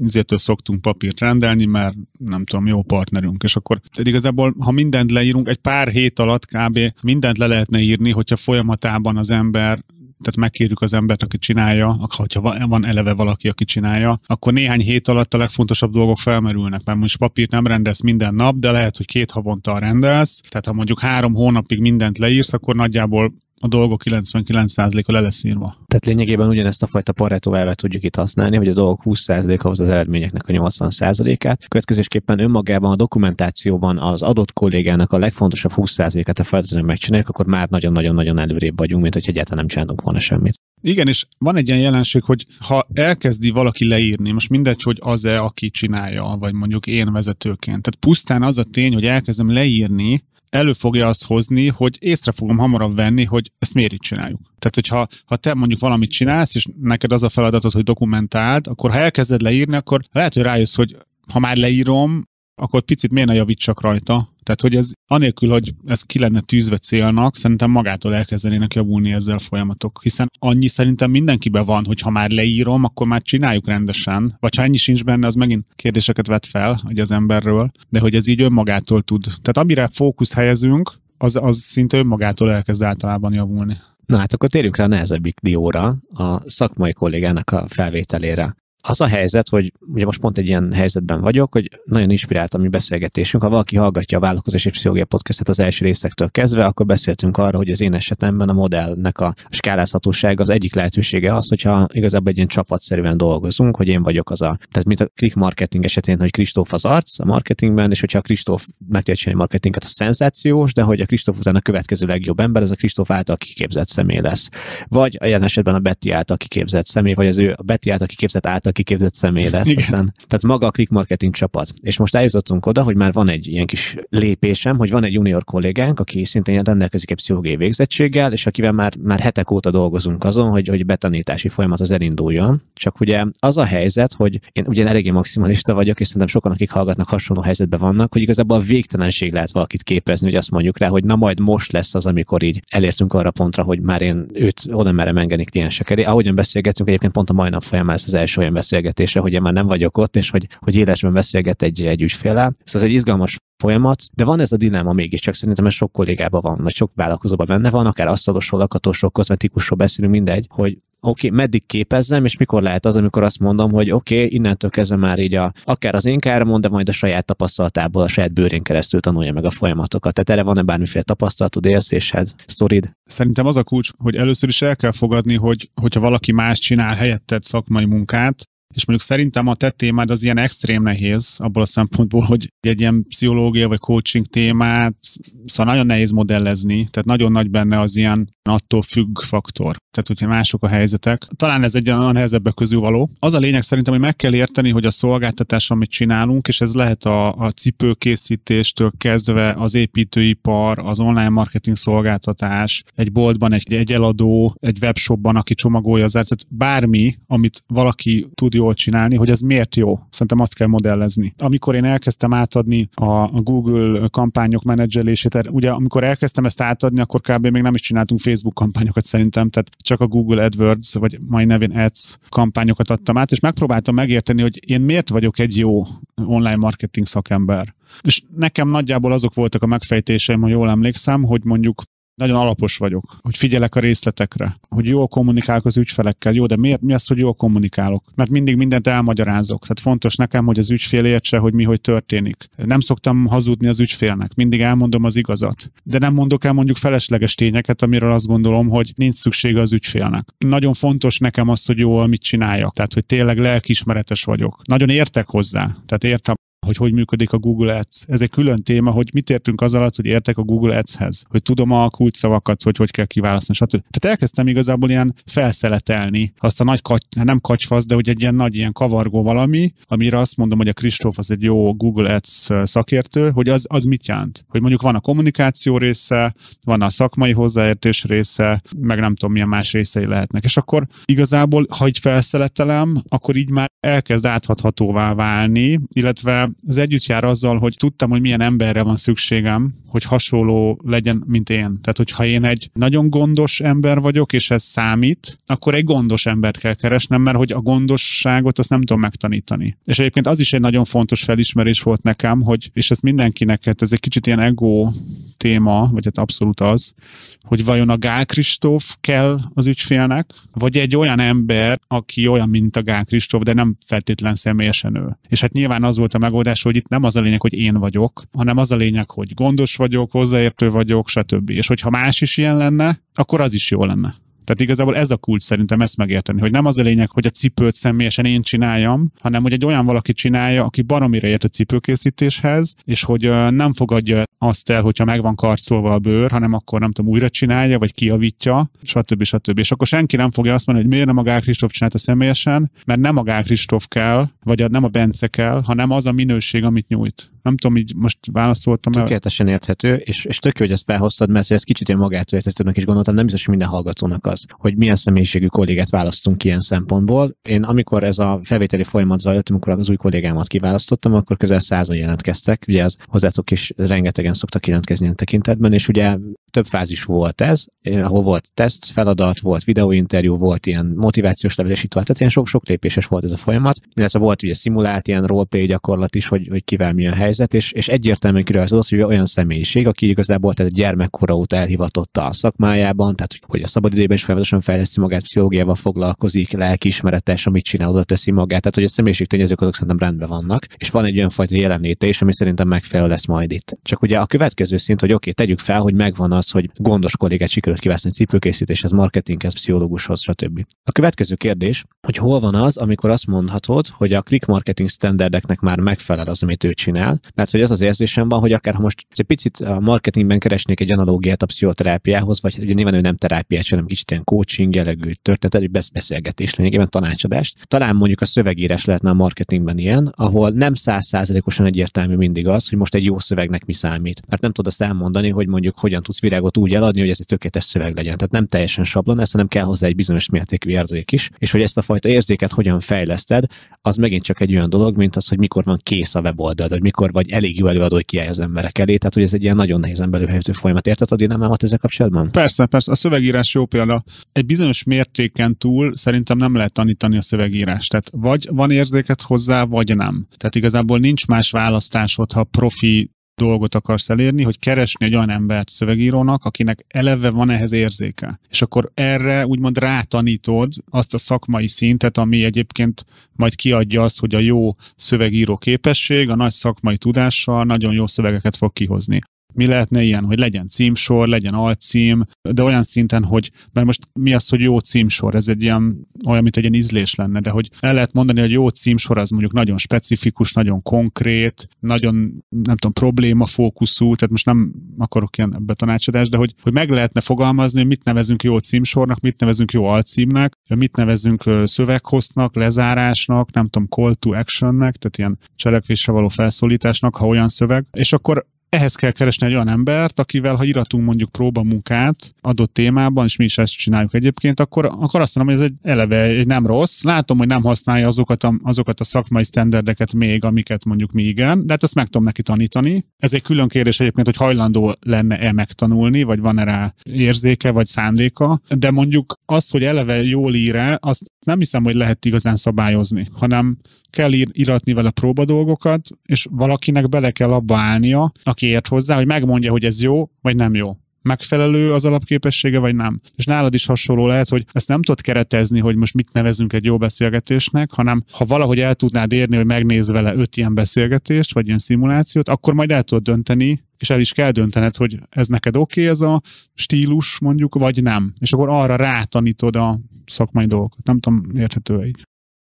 zétől szoktunk papírt rendelni, mert nem tudom, jó partnerünk. És akkor tehát igazából, ha mindent leírunk, egy pár hét alatt kb. mindent le lehetne írni, hogyha folyamatában az ember tehát megkérjük az embert, aki csinálja, ha van eleve valaki, aki csinálja, akkor néhány hét alatt a legfontosabb dolgok felmerülnek, mert most papírt nem rendelsz minden nap, de lehet, hogy két havonta rendelsz, tehát ha mondjuk három hónapig mindent leírsz, akkor nagyjából a dolgok 99%-a le lesz írva. Tehát lényegében ugyanezt a fajta Pareto elvet tudjuk itt használni, hogy a dolgok 20%-a hoz az eredményeknek a 80%-át. Következésképpen önmagában a dokumentációban az adott kollégának a legfontosabb 20%-át a feladatot megcsináljuk, akkor már nagyon-nagyon-nagyon előrébb vagyunk, mint hogy egyáltalán nem csinálunk volna semmit. Igen, és van egy ilyen jelenség, hogy ha elkezdi valaki leírni, most mindegy, hogy az-e, aki csinálja, vagy mondjuk én vezetőként. Tehát pusztán az a tény, hogy elkezdem leírni, elő fogja azt hozni, hogy észre fogom hamarabb venni, hogy ezt miért így csináljuk. Tehát, hogyha ha te mondjuk valamit csinálsz, és neked az a feladatod, hogy dokumentáld, akkor ha elkezded leírni, akkor lehet, hogy rájössz, hogy ha már leírom, akkor picit miért ne javítsak rajta, tehát, hogy ez anélkül, hogy ez ki lenne tűzve célnak, szerintem magától elkezdenének javulni ezzel a folyamatok. Hiszen annyi szerintem mindenkibe van, hogy ha már leírom, akkor már csináljuk rendesen. Vagy ha ennyi sincs benne, az megint kérdéseket vet fel, hogy az emberről, de hogy ez így önmagától tud. Tehát amire fókusz helyezünk, az, az szinte önmagától elkezd általában javulni. Na hát akkor térjünk rá a nehezebbik dióra, a szakmai kollégának a felvételére az a helyzet, hogy ugye most pont egy ilyen helyzetben vagyok, hogy nagyon inspirált a mi beszélgetésünk. Ha valaki hallgatja a Vállalkozási Pszichológia Podcastet az első részektől kezdve, akkor beszéltünk arra, hogy az én esetemben a modellnek a skálázhatóság az egyik lehetősége az, hogyha igazából egy ilyen csapatszerűen dolgozunk, hogy én vagyok az a, tehát mint a click marketing esetén, hogy Kristóf az arc a marketingben, és hogyha a Kristóf meg tudja csinálni marketinget, a szenzációs, de hogy a Kristóf után a következő legjobb ember, ez a Kristóf által kiképzett személy lesz. Vagy a jelen esetben a Betty által kiképzett személy, vagy az ő a Betty által kiképzett által kiképzett személy lesz. Aztán, tehát maga a click marketing csapat. És most eljutottunk oda, hogy már van egy ilyen kis lépésem, hogy van egy junior kollégánk, aki szintén rendelkezik egy pszichológiai végzettséggel, és akivel már, már hetek óta dolgozunk azon, hogy, hogy betanítási folyamat az elinduljon. Csak ugye az a helyzet, hogy én ugye eléggé maximalista vagyok, és szerintem sokan, akik hallgatnak, hasonló helyzetben vannak, hogy igazából a végtelenség lehet valakit képezni, hogy azt mondjuk rá, hogy na majd most lesz az, amikor így elértünk arra pontra, hogy már én őt oda merem engedni kliensek elé. Ahogyan beszélgetünk, egyébként pont a mai nap folyamán ez az első olyan beszélgetésre, hogy én már nem vagyok ott, és hogy, hogy élesben beszélget egy, egy ügyfélel. Szóval ez egy izgalmas folyamat, de van ez a dilemma mégiscsak, szerintem ez sok kollégában van, vagy sok vállalkozóban benne van, akár asztalosról, lakatósról, kozmetikusról beszélünk, mindegy, hogy oké, okay, meddig képezzem, és mikor lehet az, amikor azt mondom, hogy oké, okay, innentől kezdve már így a, akár az én káromon, de majd a saját tapasztalatából, a saját bőrén keresztül tanulja meg a folyamatokat. Tehát erre van-e bármiféle tapasztalatod, érzésed, szorid? Szerintem az a kulcs, hogy először is el kell fogadni, hogy hogyha valaki más csinál helyetted szakmai munkát, és mondjuk szerintem a te témád az ilyen extrém nehéz, abból a szempontból, hogy egy ilyen pszichológia vagy coaching témát, szóval nagyon nehéz modellezni, tehát nagyon nagy benne az ilyen attól függ faktor. Tehát, hogyha mások a helyzetek, talán ez egy olyan nehezebbek közül való. Az a lényeg szerintem, hogy meg kell érteni, hogy a szolgáltatás, amit csinálunk, és ez lehet a, a cipőkészítéstől kezdve az építőipar, az online marketing szolgáltatás, egy boltban egy, egy eladó, egy webshopban, aki csomagolja az tehát bármi, amit valaki tud jól csinálni, hogy ez miért jó. Szerintem azt kell modellezni. Amikor én elkezdtem átadni a, a Google kampányok menedzselését, er, ugye amikor elkezdtem ezt átadni, akkor kb. még nem is csináltunk Facebook kampányokat szerintem, tehát csak a Google AdWords, vagy mai nevén Ads kampányokat adtam át, és megpróbáltam megérteni, hogy én miért vagyok egy jó online marketing szakember. És nekem nagyjából azok voltak a megfejtéseim, ha jól emlékszem, hogy mondjuk nagyon alapos vagyok, hogy figyelek a részletekre, hogy jól kommunikálok az ügyfelekkel. Jó, de miért, mi az, hogy jól kommunikálok? Mert mindig mindent elmagyarázok. Tehát fontos nekem, hogy az ügyfél értse, hogy mi hogy történik. Nem szoktam hazudni az ügyfélnek, mindig elmondom az igazat. De nem mondok el mondjuk felesleges tényeket, amiről azt gondolom, hogy nincs szüksége az ügyfélnek. Nagyon fontos nekem az, hogy jól mit csináljak. Tehát, hogy tényleg lelkismeretes vagyok. Nagyon értek hozzá. Tehát értem hogy hogy működik a Google Ads. Ez egy külön téma, hogy mit értünk az alatt, hogy értek a Google Ads-hez, hogy tudom a szavakat, hogy hogy kell kiválasztani, stb. Tehát elkezdtem igazából ilyen felszeletelni azt a nagy, kac, hát nem kacsfasz, de hogy egy ilyen nagy ilyen kavargó valami, amire azt mondom, hogy a Kristóf az egy jó Google Ads szakértő, hogy az, az mit jelent. Hogy mondjuk van a kommunikáció része, van a szakmai hozzáértés része, meg nem tudom milyen más részei lehetnek. És akkor igazából, ha így felszeletelem, akkor így már elkezd áthathatóvá válni, illetve ez együtt jár azzal, hogy tudtam, hogy milyen emberre van szükségem, hogy hasonló legyen, mint én. Tehát, hogyha én egy nagyon gondos ember vagyok, és ez számít, akkor egy gondos embert kell keresnem, mert hogy a gondosságot azt nem tudom megtanítani. És egyébként az is egy nagyon fontos felismerés volt nekem, hogy, és ez mindenkinek, hát ez egy kicsit ilyen ego téma, vagy hát abszolút az, hogy vajon a Gál Kristóf kell az ügyfélnek, vagy egy olyan ember, aki olyan, mint a Gál Kristóf, de nem feltétlen személyesen ő. És hát nyilván az volt a megoldás, megoldás, hogy itt nem az a lényeg, hogy én vagyok, hanem az a lényeg, hogy gondos vagyok, hozzáértő vagyok, stb. És hogyha más is ilyen lenne, akkor az is jó lenne. Tehát igazából ez a kulcs szerintem ezt megérteni, hogy nem az a lényeg, hogy a cipőt személyesen én csináljam, hanem hogy egy olyan valaki csinálja, aki baromira ért a cipőkészítéshez, és hogy nem fogadja azt el, hogyha meg van karcolva a bőr, hanem akkor nem tudom, újra csinálja, vagy kiavítja, stb. stb. És akkor senki nem fogja azt mondani, hogy miért nem a Gál Kristóf csinálta személyesen, mert nem a Gál Kristóf kell, vagy nem a Bence kell, hanem az a minőség, amit nyújt. Nem tudom, így most válaszoltam. Tökéletesen el... érthető, és, és tök jó, hogy ezt felhoztad, mert ez kicsit én magától értetőnek is gondoltam, nem biztos, hogy minden hallgatónak az, hogy milyen személyiségű kollégát választunk ilyen szempontból. Én amikor ez a felvételi folyamat zajlott, amikor az új kollégámat kiválasztottam, akkor közel százan jelentkeztek. Ugye az hozzátok is rengetegen szoktak jelentkezni a tekintetben, és ugye több fázis volt ez, ahol volt teszt, feladat, volt videóinterjú, volt ilyen motivációs levél, és tovább. Tehát ilyen sok-sok lépéses volt ez a folyamat, illetve volt ugye szimulált ilyen roleplay gyakorlat is, hogy, hogy kivel milyen hely helyzet, és, és egyértelműen kirajzolt az, hogy olyan személyiség, aki igazából tehát gyermekkora óta elhivatotta a szakmájában, tehát hogy a szabadidőben is folyamatosan fejleszti magát, pszichológiával foglalkozik, lelkiismeretes, amit csinál, oda teszi magát, tehát hogy a személyiség tényezők azok szerintem rendben vannak, és van egy olyan fajta jelenléte is, ami szerintem megfelelő lesz majd itt. Csak ugye a következő szint, hogy oké, tegyük fel, hogy megvan az, hogy gondos kollégát sikerült kivászni cipőkészítéshez, marketinghez, pszichológushoz, stb. A következő kérdés, hogy hol van az, amikor azt mondhatod, hogy a click marketing standardeknek már megfelel az, amit ő csinál, tehát, hogy az az érzésem van, hogy akár ha most egy picit a eh, marketingben keresnék egy analógiát a pszichoterápiához, vagy hát ugye nyilván ő nem terápiás, hanem kicsit ilyen coaching jellegű történet, egy beszélgetés lényegében tanácsadást. Talán mondjuk a szövegírás lehetne a marketingben ilyen, ahol nem százszázalékosan egyértelmű mindig az, hogy most egy jó szövegnek mi számít. Mert nem tudod azt elmondani, hogy mondjuk hogyan tudsz virágot úgy eladni, hogy ez egy tökéletes szöveg legyen. Tehát nem teljesen sablon, ez, hanem kell hozzá egy bizonyos mértékű érzék is. És hogy ezt a fajta érzéket hogyan fejleszted, az megint csak egy olyan dolog, mint az, hogy mikor van kész a weboldal, vagy mikor vagy elég jó előadó, hogy kiállj az emberek elé. Tehát, hogy ez egy ilyen nagyon nehéz belülhelyző folyamat. Érted a dinamámat ezzel kapcsolatban? Persze, persze. A szövegírás jó példa. Egy bizonyos mértéken túl szerintem nem lehet tanítani a szövegírást. Tehát vagy van érzéket hozzá, vagy nem. Tehát igazából nincs más választásod, ha profi dolgot akarsz elérni, hogy keresni egy olyan embert szövegírónak, akinek eleve van ehhez érzéke. És akkor erre úgymond rátanítod azt a szakmai szintet, ami egyébként majd kiadja azt, hogy a jó szövegíró képesség a nagy szakmai tudással nagyon jó szövegeket fog kihozni mi lehetne ilyen, hogy legyen címsor, legyen alcím, de olyan szinten, hogy, mert most mi az, hogy jó címsor, ez egy ilyen, olyan, mint egy ilyen ízlés lenne, de hogy el lehet mondani, hogy jó címsor az mondjuk nagyon specifikus, nagyon konkrét, nagyon, nem tudom, problémafókuszú, tehát most nem akarok ilyen ebbe tanácsadást, de hogy, hogy meg lehetne fogalmazni, hogy mit nevezünk jó címsornak, mit nevezünk jó alcímnek, mit nevezünk szöveghossznak, lezárásnak, nem tudom, call to actionnek, tehát ilyen cselekvésre való felszólításnak, ha olyan szöveg, és akkor ehhez kell keresni egy olyan embert, akivel, ha iratunk mondjuk próbamunkát adott témában, és mi is ezt csináljuk egyébként, akkor, akkor azt mondom, hogy ez egy eleve egy nem rossz. Látom, hogy nem használja azokat a, azokat a szakmai standardeket még, amiket mondjuk mi igen, de hát ezt meg tudom neki tanítani. Ez egy külön kérdés egyébként, hogy hajlandó lenne-e megtanulni, vagy van-e rá érzéke, vagy szándéka, de mondjuk az, hogy eleve jól ír azt nem hiszem, hogy lehet igazán szabályozni, hanem kell iratni vele próba dolgokat, és valakinek bele kell abba állnia, aki ért hozzá, hogy megmondja, hogy ez jó, vagy nem jó megfelelő az alapképessége, vagy nem. És nálad is hasonló lehet, hogy ezt nem tudod keretezni, hogy most mit nevezünk egy jó beszélgetésnek, hanem ha valahogy el tudnád érni, hogy megnéz vele öt ilyen beszélgetést, vagy ilyen szimulációt, akkor majd el tudod dönteni, és el is kell döntened, hogy ez neked oké okay, ez a stílus mondjuk, vagy nem. És akkor arra rátanítod a szakmai dolgokat. Nem tudom, érthető így.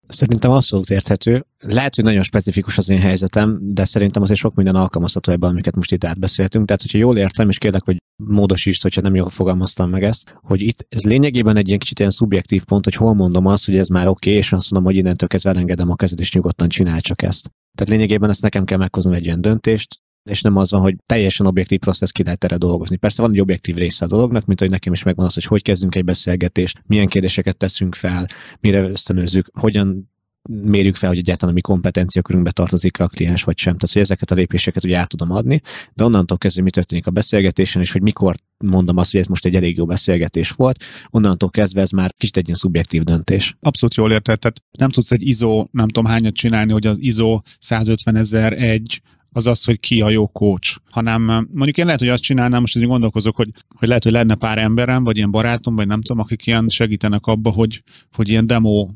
Szerintem abszolút érthető. Lehet, hogy nagyon specifikus az én helyzetem, de szerintem azért sok minden alkalmazható ebben, amiket most itt átbeszéltünk. Tehát, hogyha jól értem, és kérlek, hogy módosítsd, hogyha nem jól fogalmaztam meg ezt, hogy itt ez lényegében egy ilyen kicsit ilyen szubjektív pont, hogy hol mondom azt, hogy ez már oké, okay, és azt mondom, hogy innentől kezdve elengedem a kezed, és nyugodtan csinál csak ezt. Tehát lényegében ezt nekem kell meghoznom egy ilyen döntést, és nem az van, hogy teljesen objektív process ki lehet erre dolgozni. Persze van egy objektív része a dolognak, mint hogy nekem is megvan az, hogy hogy kezdünk egy beszélgetést, milyen kérdéseket teszünk fel, mire ösztönözzük, hogyan mérjük fel, hogy egyáltalán a mi kompetenciakörünkbe tartozik a kliens vagy sem. Tehát, hogy ezeket a lépéseket ugye át tudom adni, de onnantól kezdve mi történik a beszélgetésen, és hogy mikor mondom azt, hogy ez most egy elég jó beszélgetés volt, onnantól kezdve ez már kicsit egy ilyen szubjektív döntés. Abszolút jól érted, tehát nem tudsz egy ISO, nem tudom hányat csinálni, hogy az ISO 150 ezer egy az az, hogy ki a jó coach, hanem eh, mondjuk én lehet, hogy azt csinálnám, most azért gondolkozok, hogy, hogy lehet, hogy lenne pár emberem, vagy ilyen barátom, vagy nem tudom, akik ilyen segítenek abba, hogy, hogy ilyen demo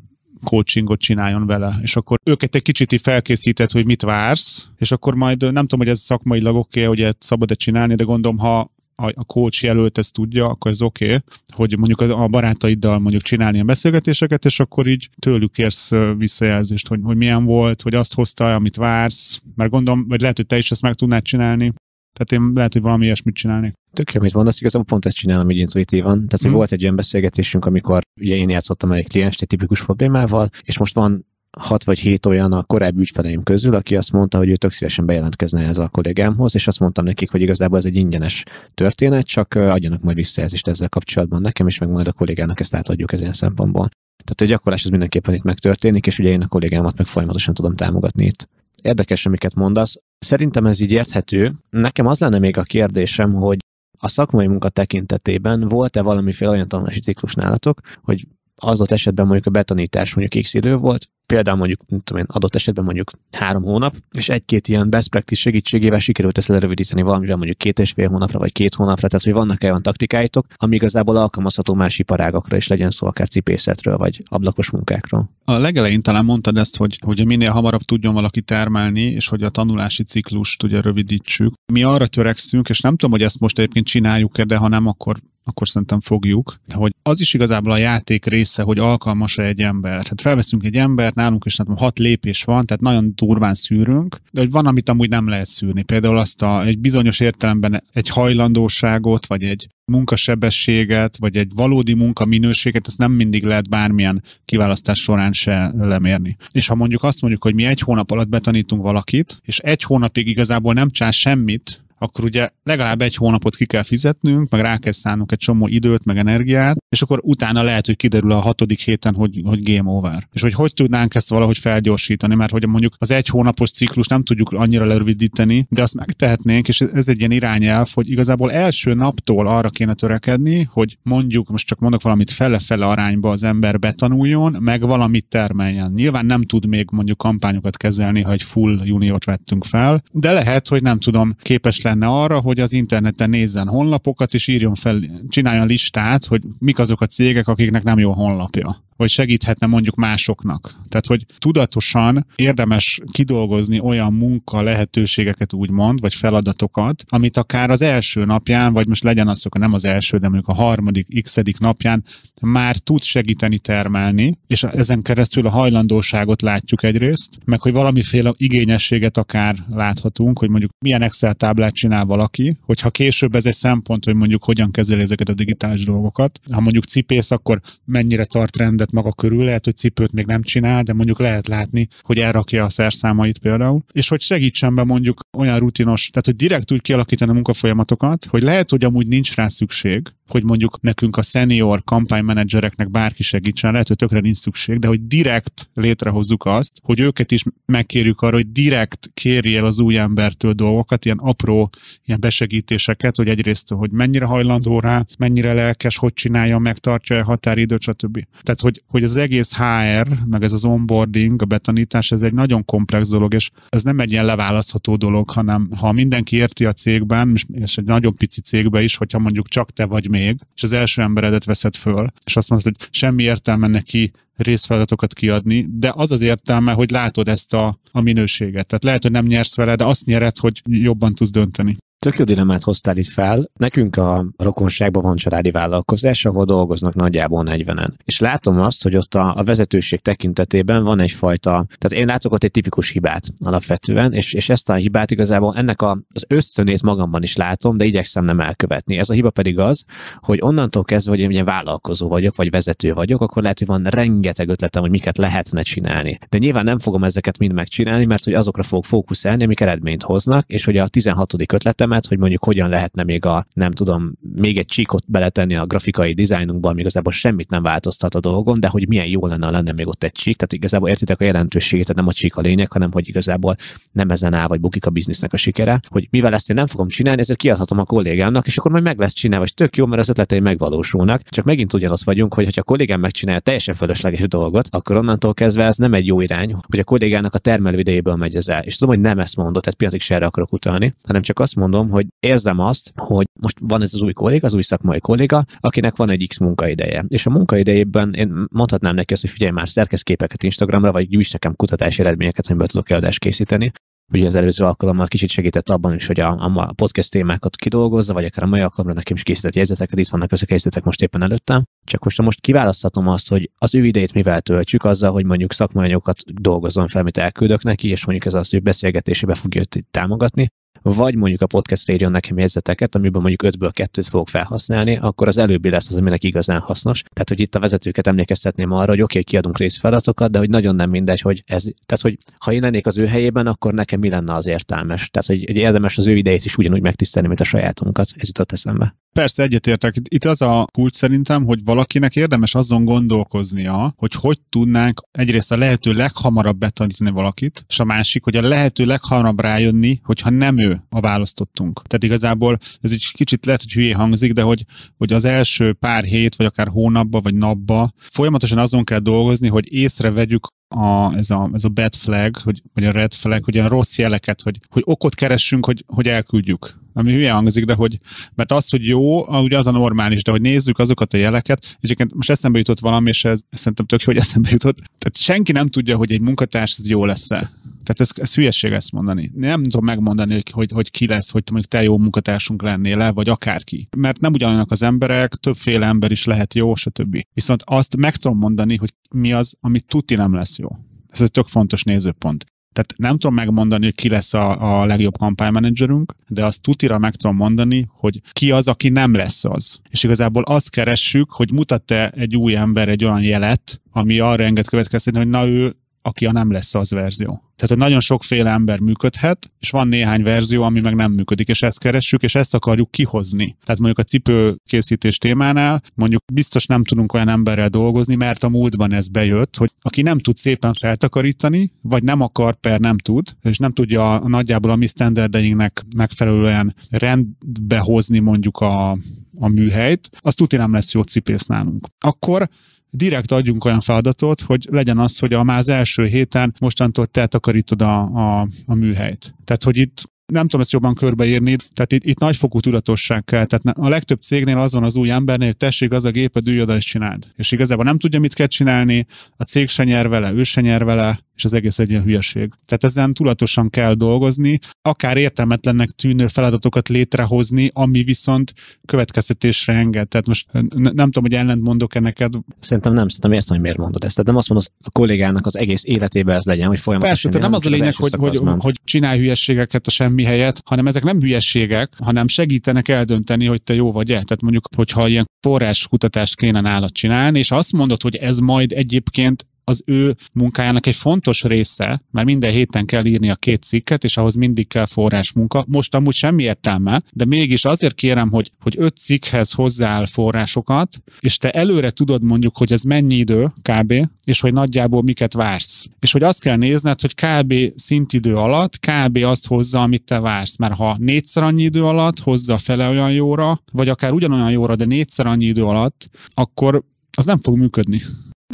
coachingot csináljon vele. És akkor őket egy kicsit felkészített, felkészíted, hogy mit vársz, és akkor majd eh, nem tudom, hogy ez szakmailag oké, okay, hogy ezt szabad-e csinálni, de gondolom, ha a coach jelölt ezt tudja, akkor ez oké, okay, hogy mondjuk a barátaiddal mondjuk csinálni a beszélgetéseket, és akkor így tőlük kérsz visszajelzést, hogy, hogy milyen volt, hogy azt hozta, amit vársz, mert gondolom, vagy lehet, hogy te is ezt meg tudnád csinálni. Tehát én lehet, hogy valami ilyesmit csinálnék. Tök jó, amit mondasz, igazából pont ezt csinálom így intuitívan. Tehát, hogy mm. volt egy olyan beszélgetésünk, amikor ugye én játszottam egy kliens egy tipikus problémával, és most van hat vagy hét olyan a korábbi ügyfeleim közül, aki azt mondta, hogy ő tök szívesen bejelentkezne ez a kollégámhoz, és azt mondtam nekik, hogy igazából ez egy ingyenes történet, csak adjanak majd visszajelzést ezzel kapcsolatban nekem, és meg majd a kollégának ezt átadjuk ezen szempontból. Tehát a gyakorlás az mindenképpen itt megtörténik, és ugye én a kollégámat meg folyamatosan tudom támogatni itt. Érdekes, amiket mondasz. Szerintem ez így érthető. Nekem az lenne még a kérdésem, hogy a szakmai munka tekintetében volt-e valamiféle olyan tanulási ciklus nálatok, hogy az ott esetben mondjuk a betanítás mondjuk x idő volt, például mondjuk, nem tudom én, adott esetben mondjuk három hónap, és egy-két ilyen best practice segítségével sikerült ezt lerövidíteni valamivel mondjuk két és fél hónapra vagy két hónapra, tehát hogy vannak olyan taktikáitok, ami igazából alkalmazható más iparágakra is, legyen szó akár cipészetről vagy ablakos munkákról. A legelején talán mondtad ezt, hogy, hogy minél hamarabb tudjon valaki termelni, és hogy a tanulási ciklust ugye rövidítsük. Mi arra törekszünk, és nem tudom, hogy ezt most egyébként csináljuk-e, de ha nem, akkor akkor szerintem fogjuk, hogy az is igazából a játék része, hogy alkalmas-e egy ember. Tehát felveszünk egy embert, nálunk is hát, hat lépés van, tehát nagyon durván szűrünk, de hogy van, amit amúgy nem lehet szűrni. Például azt a, egy bizonyos értelemben egy hajlandóságot, vagy egy munkasebességet, vagy egy valódi munkaminőséget, ezt nem mindig lehet bármilyen kiválasztás során se lemérni. És ha mondjuk azt mondjuk, hogy mi egy hónap alatt betanítunk valakit, és egy hónapig igazából nem csinál semmit, akkor ugye legalább egy hónapot ki kell fizetnünk, meg rá kell szállnunk egy csomó időt, meg energiát, és akkor utána lehet, hogy kiderül a hatodik héten, hogy, hogy game over. És hogy hogy tudnánk ezt valahogy felgyorsítani, mert hogy mondjuk az egy hónapos ciklus nem tudjuk annyira lerövidíteni, de azt megtehetnénk, és ez egy ilyen irányelv, hogy igazából első naptól arra kéne törekedni, hogy mondjuk, most csak mondok valamit fele-fele arányba az ember betanuljon, meg valamit termeljen. Nyilván nem tud még mondjuk kampányokat kezelni, ha egy full juniort vettünk fel, de lehet, hogy nem tudom, képes lenne arra, hogy az interneten nézzen honlapokat, és írjon fel, csináljon listát, hogy mik azok a cégek, akiknek nem jó honlapja vagy segíthetne mondjuk másoknak. Tehát, hogy tudatosan érdemes kidolgozni olyan munka lehetőségeket úgymond, vagy feladatokat, amit akár az első napján, vagy most legyen az, hogy nem az első, de mondjuk a harmadik, x napján már tud segíteni termelni, és ezen keresztül a hajlandóságot látjuk egyrészt, meg hogy valamiféle igényességet akár láthatunk, hogy mondjuk milyen Excel táblát csinál valaki, hogyha később ez egy szempont, hogy mondjuk hogyan kezeli ezeket a digitális dolgokat, ha mondjuk cipész, akkor mennyire tart rendet cipőt maga körül, lehet, hogy cipőt még nem csinál, de mondjuk lehet látni, hogy elrakja a szerszámait például, és hogy segítsen be mondjuk olyan rutinos, tehát hogy direkt úgy kialakítani a munkafolyamatokat, hogy lehet, hogy amúgy nincs rá szükség, hogy mondjuk nekünk a senior kampánymenedzsereknek bárki segítsen, lehet, hogy tökre nincs szükség, de hogy direkt létrehozzuk azt, hogy őket is megkérjük arra, hogy direkt kérjél az új embertől dolgokat, ilyen apró ilyen besegítéseket, hogy egyrészt, hogy mennyire hajlandó rá, mennyire lelkes, hogy csinálja, megtartja a határidőt, stb. Tehát, hogy hogy, hogy az egész HR, meg ez az onboarding, a betanítás, ez egy nagyon komplex dolog, és ez nem egy ilyen leválasztható dolog, hanem ha mindenki érti a cégben, és egy nagyon pici cégben is, hogyha mondjuk csak te vagy még, és az első emberedet veszed föl, és azt mondod, hogy semmi értelme neki részfeladatokat kiadni, de az az értelme, hogy látod ezt a, a minőséget. Tehát lehet, hogy nem nyersz vele, de azt nyered, hogy jobban tudsz dönteni tök jó dilemmát hoztál itt fel. Nekünk a rokonságban van családi vállalkozás, ahol dolgoznak nagyjából 40-en. És látom azt, hogy ott a, a vezetőség tekintetében van egyfajta, tehát én látok ott egy tipikus hibát alapvetően, és, és ezt a hibát igazából ennek a, az ösztönét magamban is látom, de igyekszem nem elkövetni. Ez a hiba pedig az, hogy onnantól kezdve, hogy én ugye vállalkozó vagyok, vagy vezető vagyok, akkor lehet, hogy van rengeteg ötletem, hogy miket lehetne csinálni. De nyilván nem fogom ezeket mind megcsinálni, mert hogy azokra fogok fókuszálni, amik eredményt hoznak, és hogy a 16. ötletem figyelmet, hogy mondjuk hogyan lehetne még a, nem tudom, még egy csíkot beletenni a grafikai dizájnunkban, még igazából semmit nem változtat a dolgon, de hogy milyen jó lenne, lenne még ott egy csík. Tehát igazából értitek a jelentőségét, tehát nem a csík a lényeg, hanem hogy igazából nem ezen áll, vagy bukik a biznisznek a sikere, hogy mivel ezt én nem fogom csinálni, ezért kiadhatom a kollégámnak, és akkor majd meg lesz csinálva, és tök jó, mert az ötletei megvalósulnak. Csak megint ugyanott vagyunk, hogy ha a kollégám megcsinálja teljesen fölösleges dolgot, akkor onnantól kezdve ez nem egy jó irány, hogy a kollégának a termelő megy ez el. És tudom, hogy nem ezt mondott, tehát pillanatig se erre akarok utalni, hanem csak azt mondom, mondom, hogy érzem azt, hogy most van ez az új kolléga, az új szakmai kolléga, akinek van egy X munkaideje. És a munkaidejében én mondhatnám neki azt, hogy figyelj már, szerkesz képeket Instagramra, vagy gyűjts nekem kutatási eredményeket, amiből tudok előadást készíteni. Ugye az előző alkalommal kicsit segített abban is, hogy a, a podcast témákat kidolgozza, vagy akár a mai alkalomra nekem is készített jegyzeteket, itt vannak ezek a jegyzetek most éppen előttem. Csak most, most kiválaszthatom azt, hogy az ő idejét mivel töltsük, azzal, hogy mondjuk szakmányokat dolgozom fel, amit elküldök neki, és mondjuk ez az ő beszélgetésébe fogja őt támogatni, vagy mondjuk a podcast írjon nekem jegyzeteket, amiben mondjuk 5-ből 2-t fogok felhasználni, akkor az előbbi lesz az, aminek igazán hasznos. Tehát, hogy itt a vezetőket emlékeztetném arra, hogy oké, okay, kiadunk részfeladatokat, de hogy nagyon nem mindegy, hogy ez, tehát, hogy ha én lennék az ő helyében, akkor nekem mi lenne az értelmes. Tehát, hogy érdemes az ő idejét is ugyanúgy megtisztelni, mint a sajátunkat. Ez jutott eszembe. Persze egyetértek. Itt az a kulcs szerintem, hogy valakinek érdemes azon gondolkoznia, hogy hogy tudnánk egyrészt a lehető leghamarabb betanítani valakit, és a másik, hogy a lehető leghamarabb rájönni, hogyha nem ő a választottunk. Tehát igazából ez egy kicsit lehet, hogy hülyé hangzik, de hogy, hogy az első pár hét, vagy akár hónapba, vagy napba folyamatosan azon kell dolgozni, hogy észrevegyük a, ez, a, ez a bad flag, hogy, vagy a red flag, hogy olyan rossz jeleket, hogy, hogy okot keressünk, hogy, hogy elküldjük ami hülye hangzik, de hogy, mert az, hogy jó, ugye az a normális, de hogy nézzük azokat a jeleket, egyébként most eszembe jutott valami, és ez, szerintem tök jó, hogy eszembe jutott. Tehát senki nem tudja, hogy egy munkatárs ez jó lesz-e. Tehát ez, ez hülyeség ezt mondani. Nem tudom megmondani, hogy, hogy, ki lesz, hogy mondjuk te jó munkatársunk lennél -e, vagy akárki. Mert nem ugyanannak az emberek, többféle ember is lehet jó, stb. Viszont azt meg tudom mondani, hogy mi az, ami tuti nem lesz jó. Ez egy tök fontos nézőpont. Tehát nem tudom megmondani, hogy ki lesz a, a legjobb kampánymenedzserünk, de azt tutira meg tudom mondani, hogy ki az, aki nem lesz az. És igazából azt keressük, hogy mutat-e egy új ember egy olyan jelet, ami arra enged következtetni, hogy na ő aki a nem lesz az verzió. Tehát, hogy nagyon sokféle ember működhet, és van néhány verzió, ami meg nem működik, és ezt keressük, és ezt akarjuk kihozni. Tehát mondjuk a cipő készítés témánál mondjuk biztos nem tudunk olyan emberrel dolgozni, mert a múltban ez bejött, hogy aki nem tud szépen feltakarítani, vagy nem akar, per nem tud, és nem tudja nagyjából a mi standardeinknek megfelelően rendbe hozni mondjuk a a műhelyt, az tuti nem lesz jó cipész nálunk. Akkor direkt adjunk olyan feladatot, hogy legyen az, hogy a már az első héten mostantól te takarítod a, a, a műhelyt. Tehát, hogy itt nem tudom ezt jobban körbeírni, tehát itt, itt nagyfokú tudatosság kell. Tehát a legtöbb cégnél az van az új embernél, hogy tessék, az a géped, ülj oda és csináld. És igazából nem tudja, mit kell csinálni, a cég se nyer vele, ő se nyer vele, és az egész egy ilyen hülyeség. Tehát ezen tudatosan kell dolgozni, akár értelmetlennek tűnő feladatokat létrehozni, ami viszont következtetésre enged. Tehát most nem tudom, hogy ellent mondok-e neked. Szerintem nem, szerintem értem, hogy miért mondod ezt. Tehát nem azt mondod, a kollégának az egész életében ez legyen, hogy folyamatosan. Persze, nem az a lényeg, hogy, hogy, hogy, hogy csinálj hülyeségeket a semmi semmi helyet, hanem ezek nem hülyeségek, hanem segítenek eldönteni, hogy te jó vagy-e. Tehát mondjuk, hogyha ilyen forráskutatást kéne nálad csinálni, és azt mondod, hogy ez majd egyébként az ő munkájának egy fontos része, mert minden héten kell írni a két cikket, és ahhoz mindig kell forrás munka. Most amúgy semmi értelme, de mégis azért kérem, hogy, hogy öt cikkhez hozzááll forrásokat, és te előre tudod mondjuk, hogy ez mennyi idő kb., és hogy nagyjából miket vársz. És hogy azt kell nézned, hogy kb. szintidő alatt kb. azt hozza, amit te vársz. Mert ha négyszer annyi idő alatt hozza fele olyan jóra, vagy akár ugyanolyan jóra, de négyszer annyi idő alatt, akkor az nem fog működni.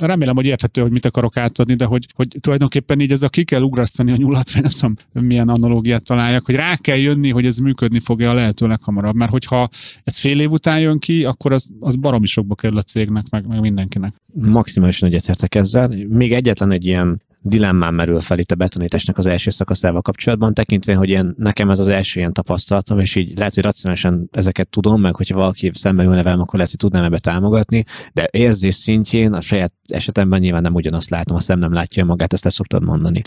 Remélem, hogy érthető, hogy mit akarok átadni, de hogy, hogy tulajdonképpen így ez a ki kell ugrasztani a nyulatra, nem tudom, milyen analógiát találjak, hogy rá kell jönni, hogy ez működni fog-e a lehető leghamarabb. Mert hogyha ez fél év után jön ki, akkor az, az baromi sokba kerül a cégnek, meg, meg mindenkinek. Maximálisan egyetértek ezzel. Még egyetlen egy ilyen dilemmám merül fel itt a betonításnak az első szakaszával kapcsolatban, tekintve, hogy én, nekem ez az első ilyen tapasztalatom, és így lehet, hogy racionálisan ezeket tudom, meg hogyha valaki szemben ülne velem, akkor lehet, hogy tudnám ebbe támogatni, de érzés szintjén a saját esetemben nyilván nem ugyanazt látom, a szem nem látja magát, ezt le szoktad mondani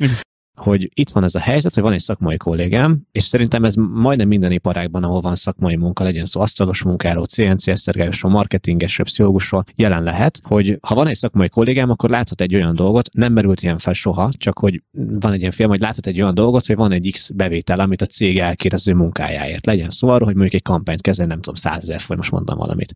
hogy itt van ez a helyzet, hogy van egy szakmai kollégám, és szerintem ez majdnem minden iparágban, ahol van szakmai munka, legyen szó asztalos munkáról, CNC szergelésről, marketingesről, pszichológusról, jelen lehet, hogy ha van egy szakmai kollégám, akkor láthat egy olyan dolgot, nem merült ilyen fel soha, csak hogy van egy ilyen film, hogy láthat egy olyan dolgot, hogy van egy X bevétel, amit a cég elkér az ő munkájáért. Legyen szó arról, hogy mondjuk egy kampányt kezel, nem tudom, százezer, vagy most mondtam valamit.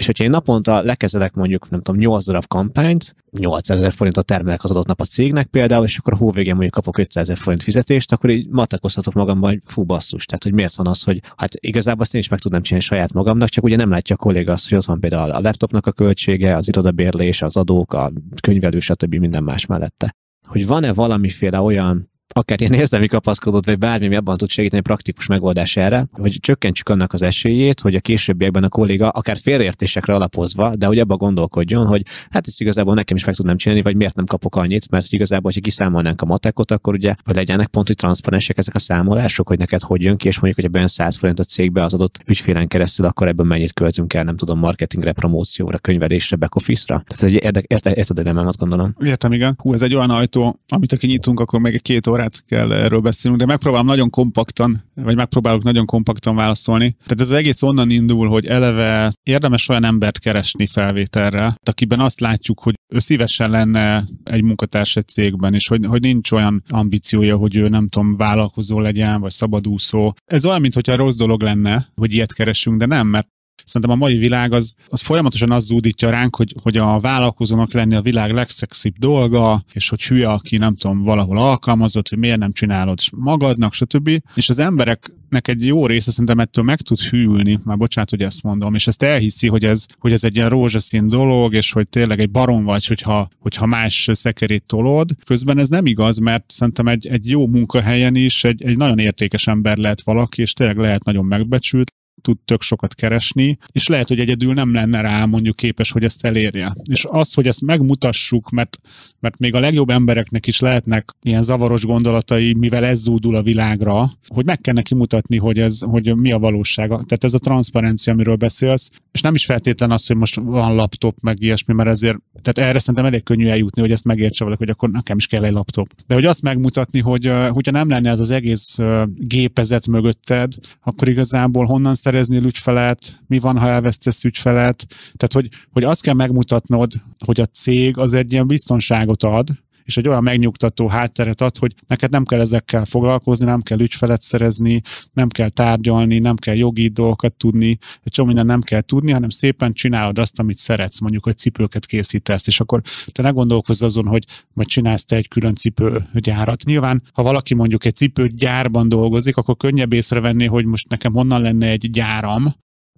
És hogyha én naponta lekezelek mondjuk, nem tudom, 8 darab kampányt, 8000 forintot termelek az adott nap a cégnek például, és akkor a hóvégén mondjuk kapok 500 ezer forint fizetést, akkor így matakozhatok magamban, hogy fú basszus, tehát hogy miért van az, hogy hát igazából azt én is meg tudnám csinálni saját magamnak, csak ugye nem látja a kolléga azt, hogy ott van például a laptopnak a költsége, az irodabérlés, az adók, a könyvelő, stb. minden más mellette. Hogy van-e valamiféle olyan akár ilyen érzelmi kapaszkodót, vagy bármi, ami abban tud segíteni praktikus megoldás erre, hogy csökkentsük annak az esélyét, hogy a későbbiekben a kolléga akár félreértésekre alapozva, de hogy abba gondolkodjon, hogy hát ezt igazából nekem is meg tudnám csinálni, vagy miért nem kapok annyit, mert hogy igazából, hogyha kiszámolnánk a matekot, akkor ugye, hogy legyenek pont, hogy transzparensek ezek a számolások, hogy neked hogy jön ki, és mondjuk, hogy ebben 100 forint a cégbe az adott ügyfélen keresztül, akkor ebben mennyit költünk el, nem tudom, marketingre, promócióra, könyvelésre, back office-ra. Tehát ez egy érte, érte, érte, érte, gondolom. Értem, igen. Hú, ez egy olyan ajtó, amit ha kinyitunk, akkor meg két óra órát kell erről beszélnünk, de megpróbálom nagyon kompaktan, vagy megpróbálok nagyon kompaktan válaszolni. Tehát ez az egész onnan indul, hogy eleve érdemes olyan embert keresni felvételre, akiben azt látjuk, hogy ő szívesen lenne egy munkatárs egy cégben, és hogy, hogy nincs olyan ambíciója, hogy ő nem tudom, vállalkozó legyen, vagy szabadúszó. Ez olyan, mintha rossz dolog lenne, hogy ilyet keresünk, de nem, mert Szerintem a mai világ az, az folyamatosan az zúdítja ránk, hogy, hogy a vállalkozónak lenni a világ legszexibb dolga, és hogy hülye, aki nem tudom, valahol alkalmazott, hogy miért nem csinálod magadnak, stb. És az emberek nek egy jó része szerintem ettől meg tud hűlni, már bocsánat, hogy ezt mondom, és ezt elhiszi, hogy ez, hogy ez egy ilyen rózsaszín dolog, és hogy tényleg egy barom vagy, hogyha, hogyha más szekerét tolod. Közben ez nem igaz, mert szerintem egy, egy jó munkahelyen is egy, egy nagyon értékes ember lehet valaki, és tényleg lehet nagyon megbecsült, tud tök sokat keresni, és lehet, hogy egyedül nem lenne rá mondjuk képes, hogy ezt elérje. És az, hogy ezt megmutassuk, mert, mert még a legjobb embereknek is lehetnek ilyen zavaros gondolatai, mivel ez zúdul a világra, hogy meg kell neki mutatni, hogy, ez, hogy mi a valósága. Tehát ez a transzparencia, amiről beszélsz, és nem is feltétlen az, hogy most van laptop, meg ilyesmi, mert ezért, tehát erre szerintem elég könnyű eljutni, hogy ezt megértse valaki, hogy akkor nekem is kell egy laptop. De hogy azt megmutatni, hogy hogyha nem lenne ez az egész gépezet mögötted, akkor igazából honnan szer szereznél ügyfelet, mi van, ha elvesztesz ügyfelet. Tehát, hogy, hogy azt kell megmutatnod, hogy a cég az egy ilyen biztonságot ad, és egy olyan megnyugtató hátteret ad, hogy neked nem kell ezekkel foglalkozni, nem kell ügyfelet szerezni, nem kell tárgyalni, nem kell jogi dolgokat tudni, egy csomó minden nem kell tudni, hanem szépen csinálod azt, amit szeretsz, mondjuk, hogy cipőket készítesz, és akkor te ne gondolkozz azon, hogy majd csinálsz te egy külön cipőgyárat. Nyilván, ha valaki mondjuk egy cipőgyárban dolgozik, akkor könnyebb észrevenni, hogy most nekem honnan lenne egy gyáram,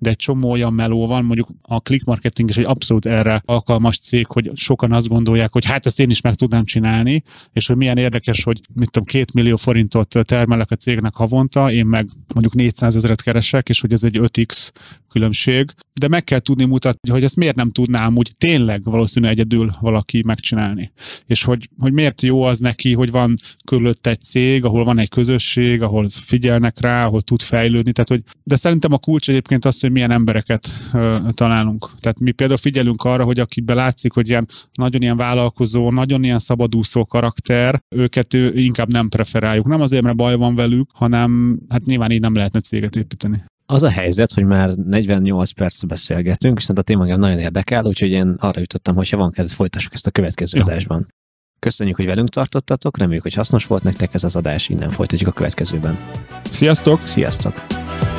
de egy csomó olyan meló van, mondjuk a click marketing is egy abszolút erre alkalmas cég, hogy sokan azt gondolják, hogy hát ezt én is meg tudnám csinálni, és hogy milyen érdekes, hogy mit tudom, két millió forintot termelek a cégnek havonta, én meg mondjuk 400 ezeret keresek, és hogy ez egy 5x különbség, de meg kell tudni mutatni, hogy ezt miért nem tudnám úgy tényleg valószínű egyedül valaki megcsinálni. És hogy, hogy miért jó az neki, hogy van körülött egy cég, ahol van egy közösség, ahol figyelnek rá, ahol tud fejlődni. Tehát, hogy, de szerintem a kulcs egyébként az, hogy hogy milyen embereket ö, találunk. Tehát mi például figyelünk arra, hogy akikben látszik, hogy ilyen nagyon ilyen vállalkozó, nagyon ilyen szabadúszó karakter, őket ő, inkább nem preferáljuk. Nem azért, mert baj van velük, hanem hát nyilván így nem lehetne céget építeni az a helyzet, hogy már 48 perc beszélgetünk, és hát a téma nagyon érdekel, úgyhogy én arra jutottam, hogy ha van kedv, folytassuk ezt a következő Jó. adásban. Köszönjük, hogy velünk tartottatok, reméljük, hogy hasznos volt nektek ez az adás, innen folytatjuk a következőben. Sziasztok! Sziasztok!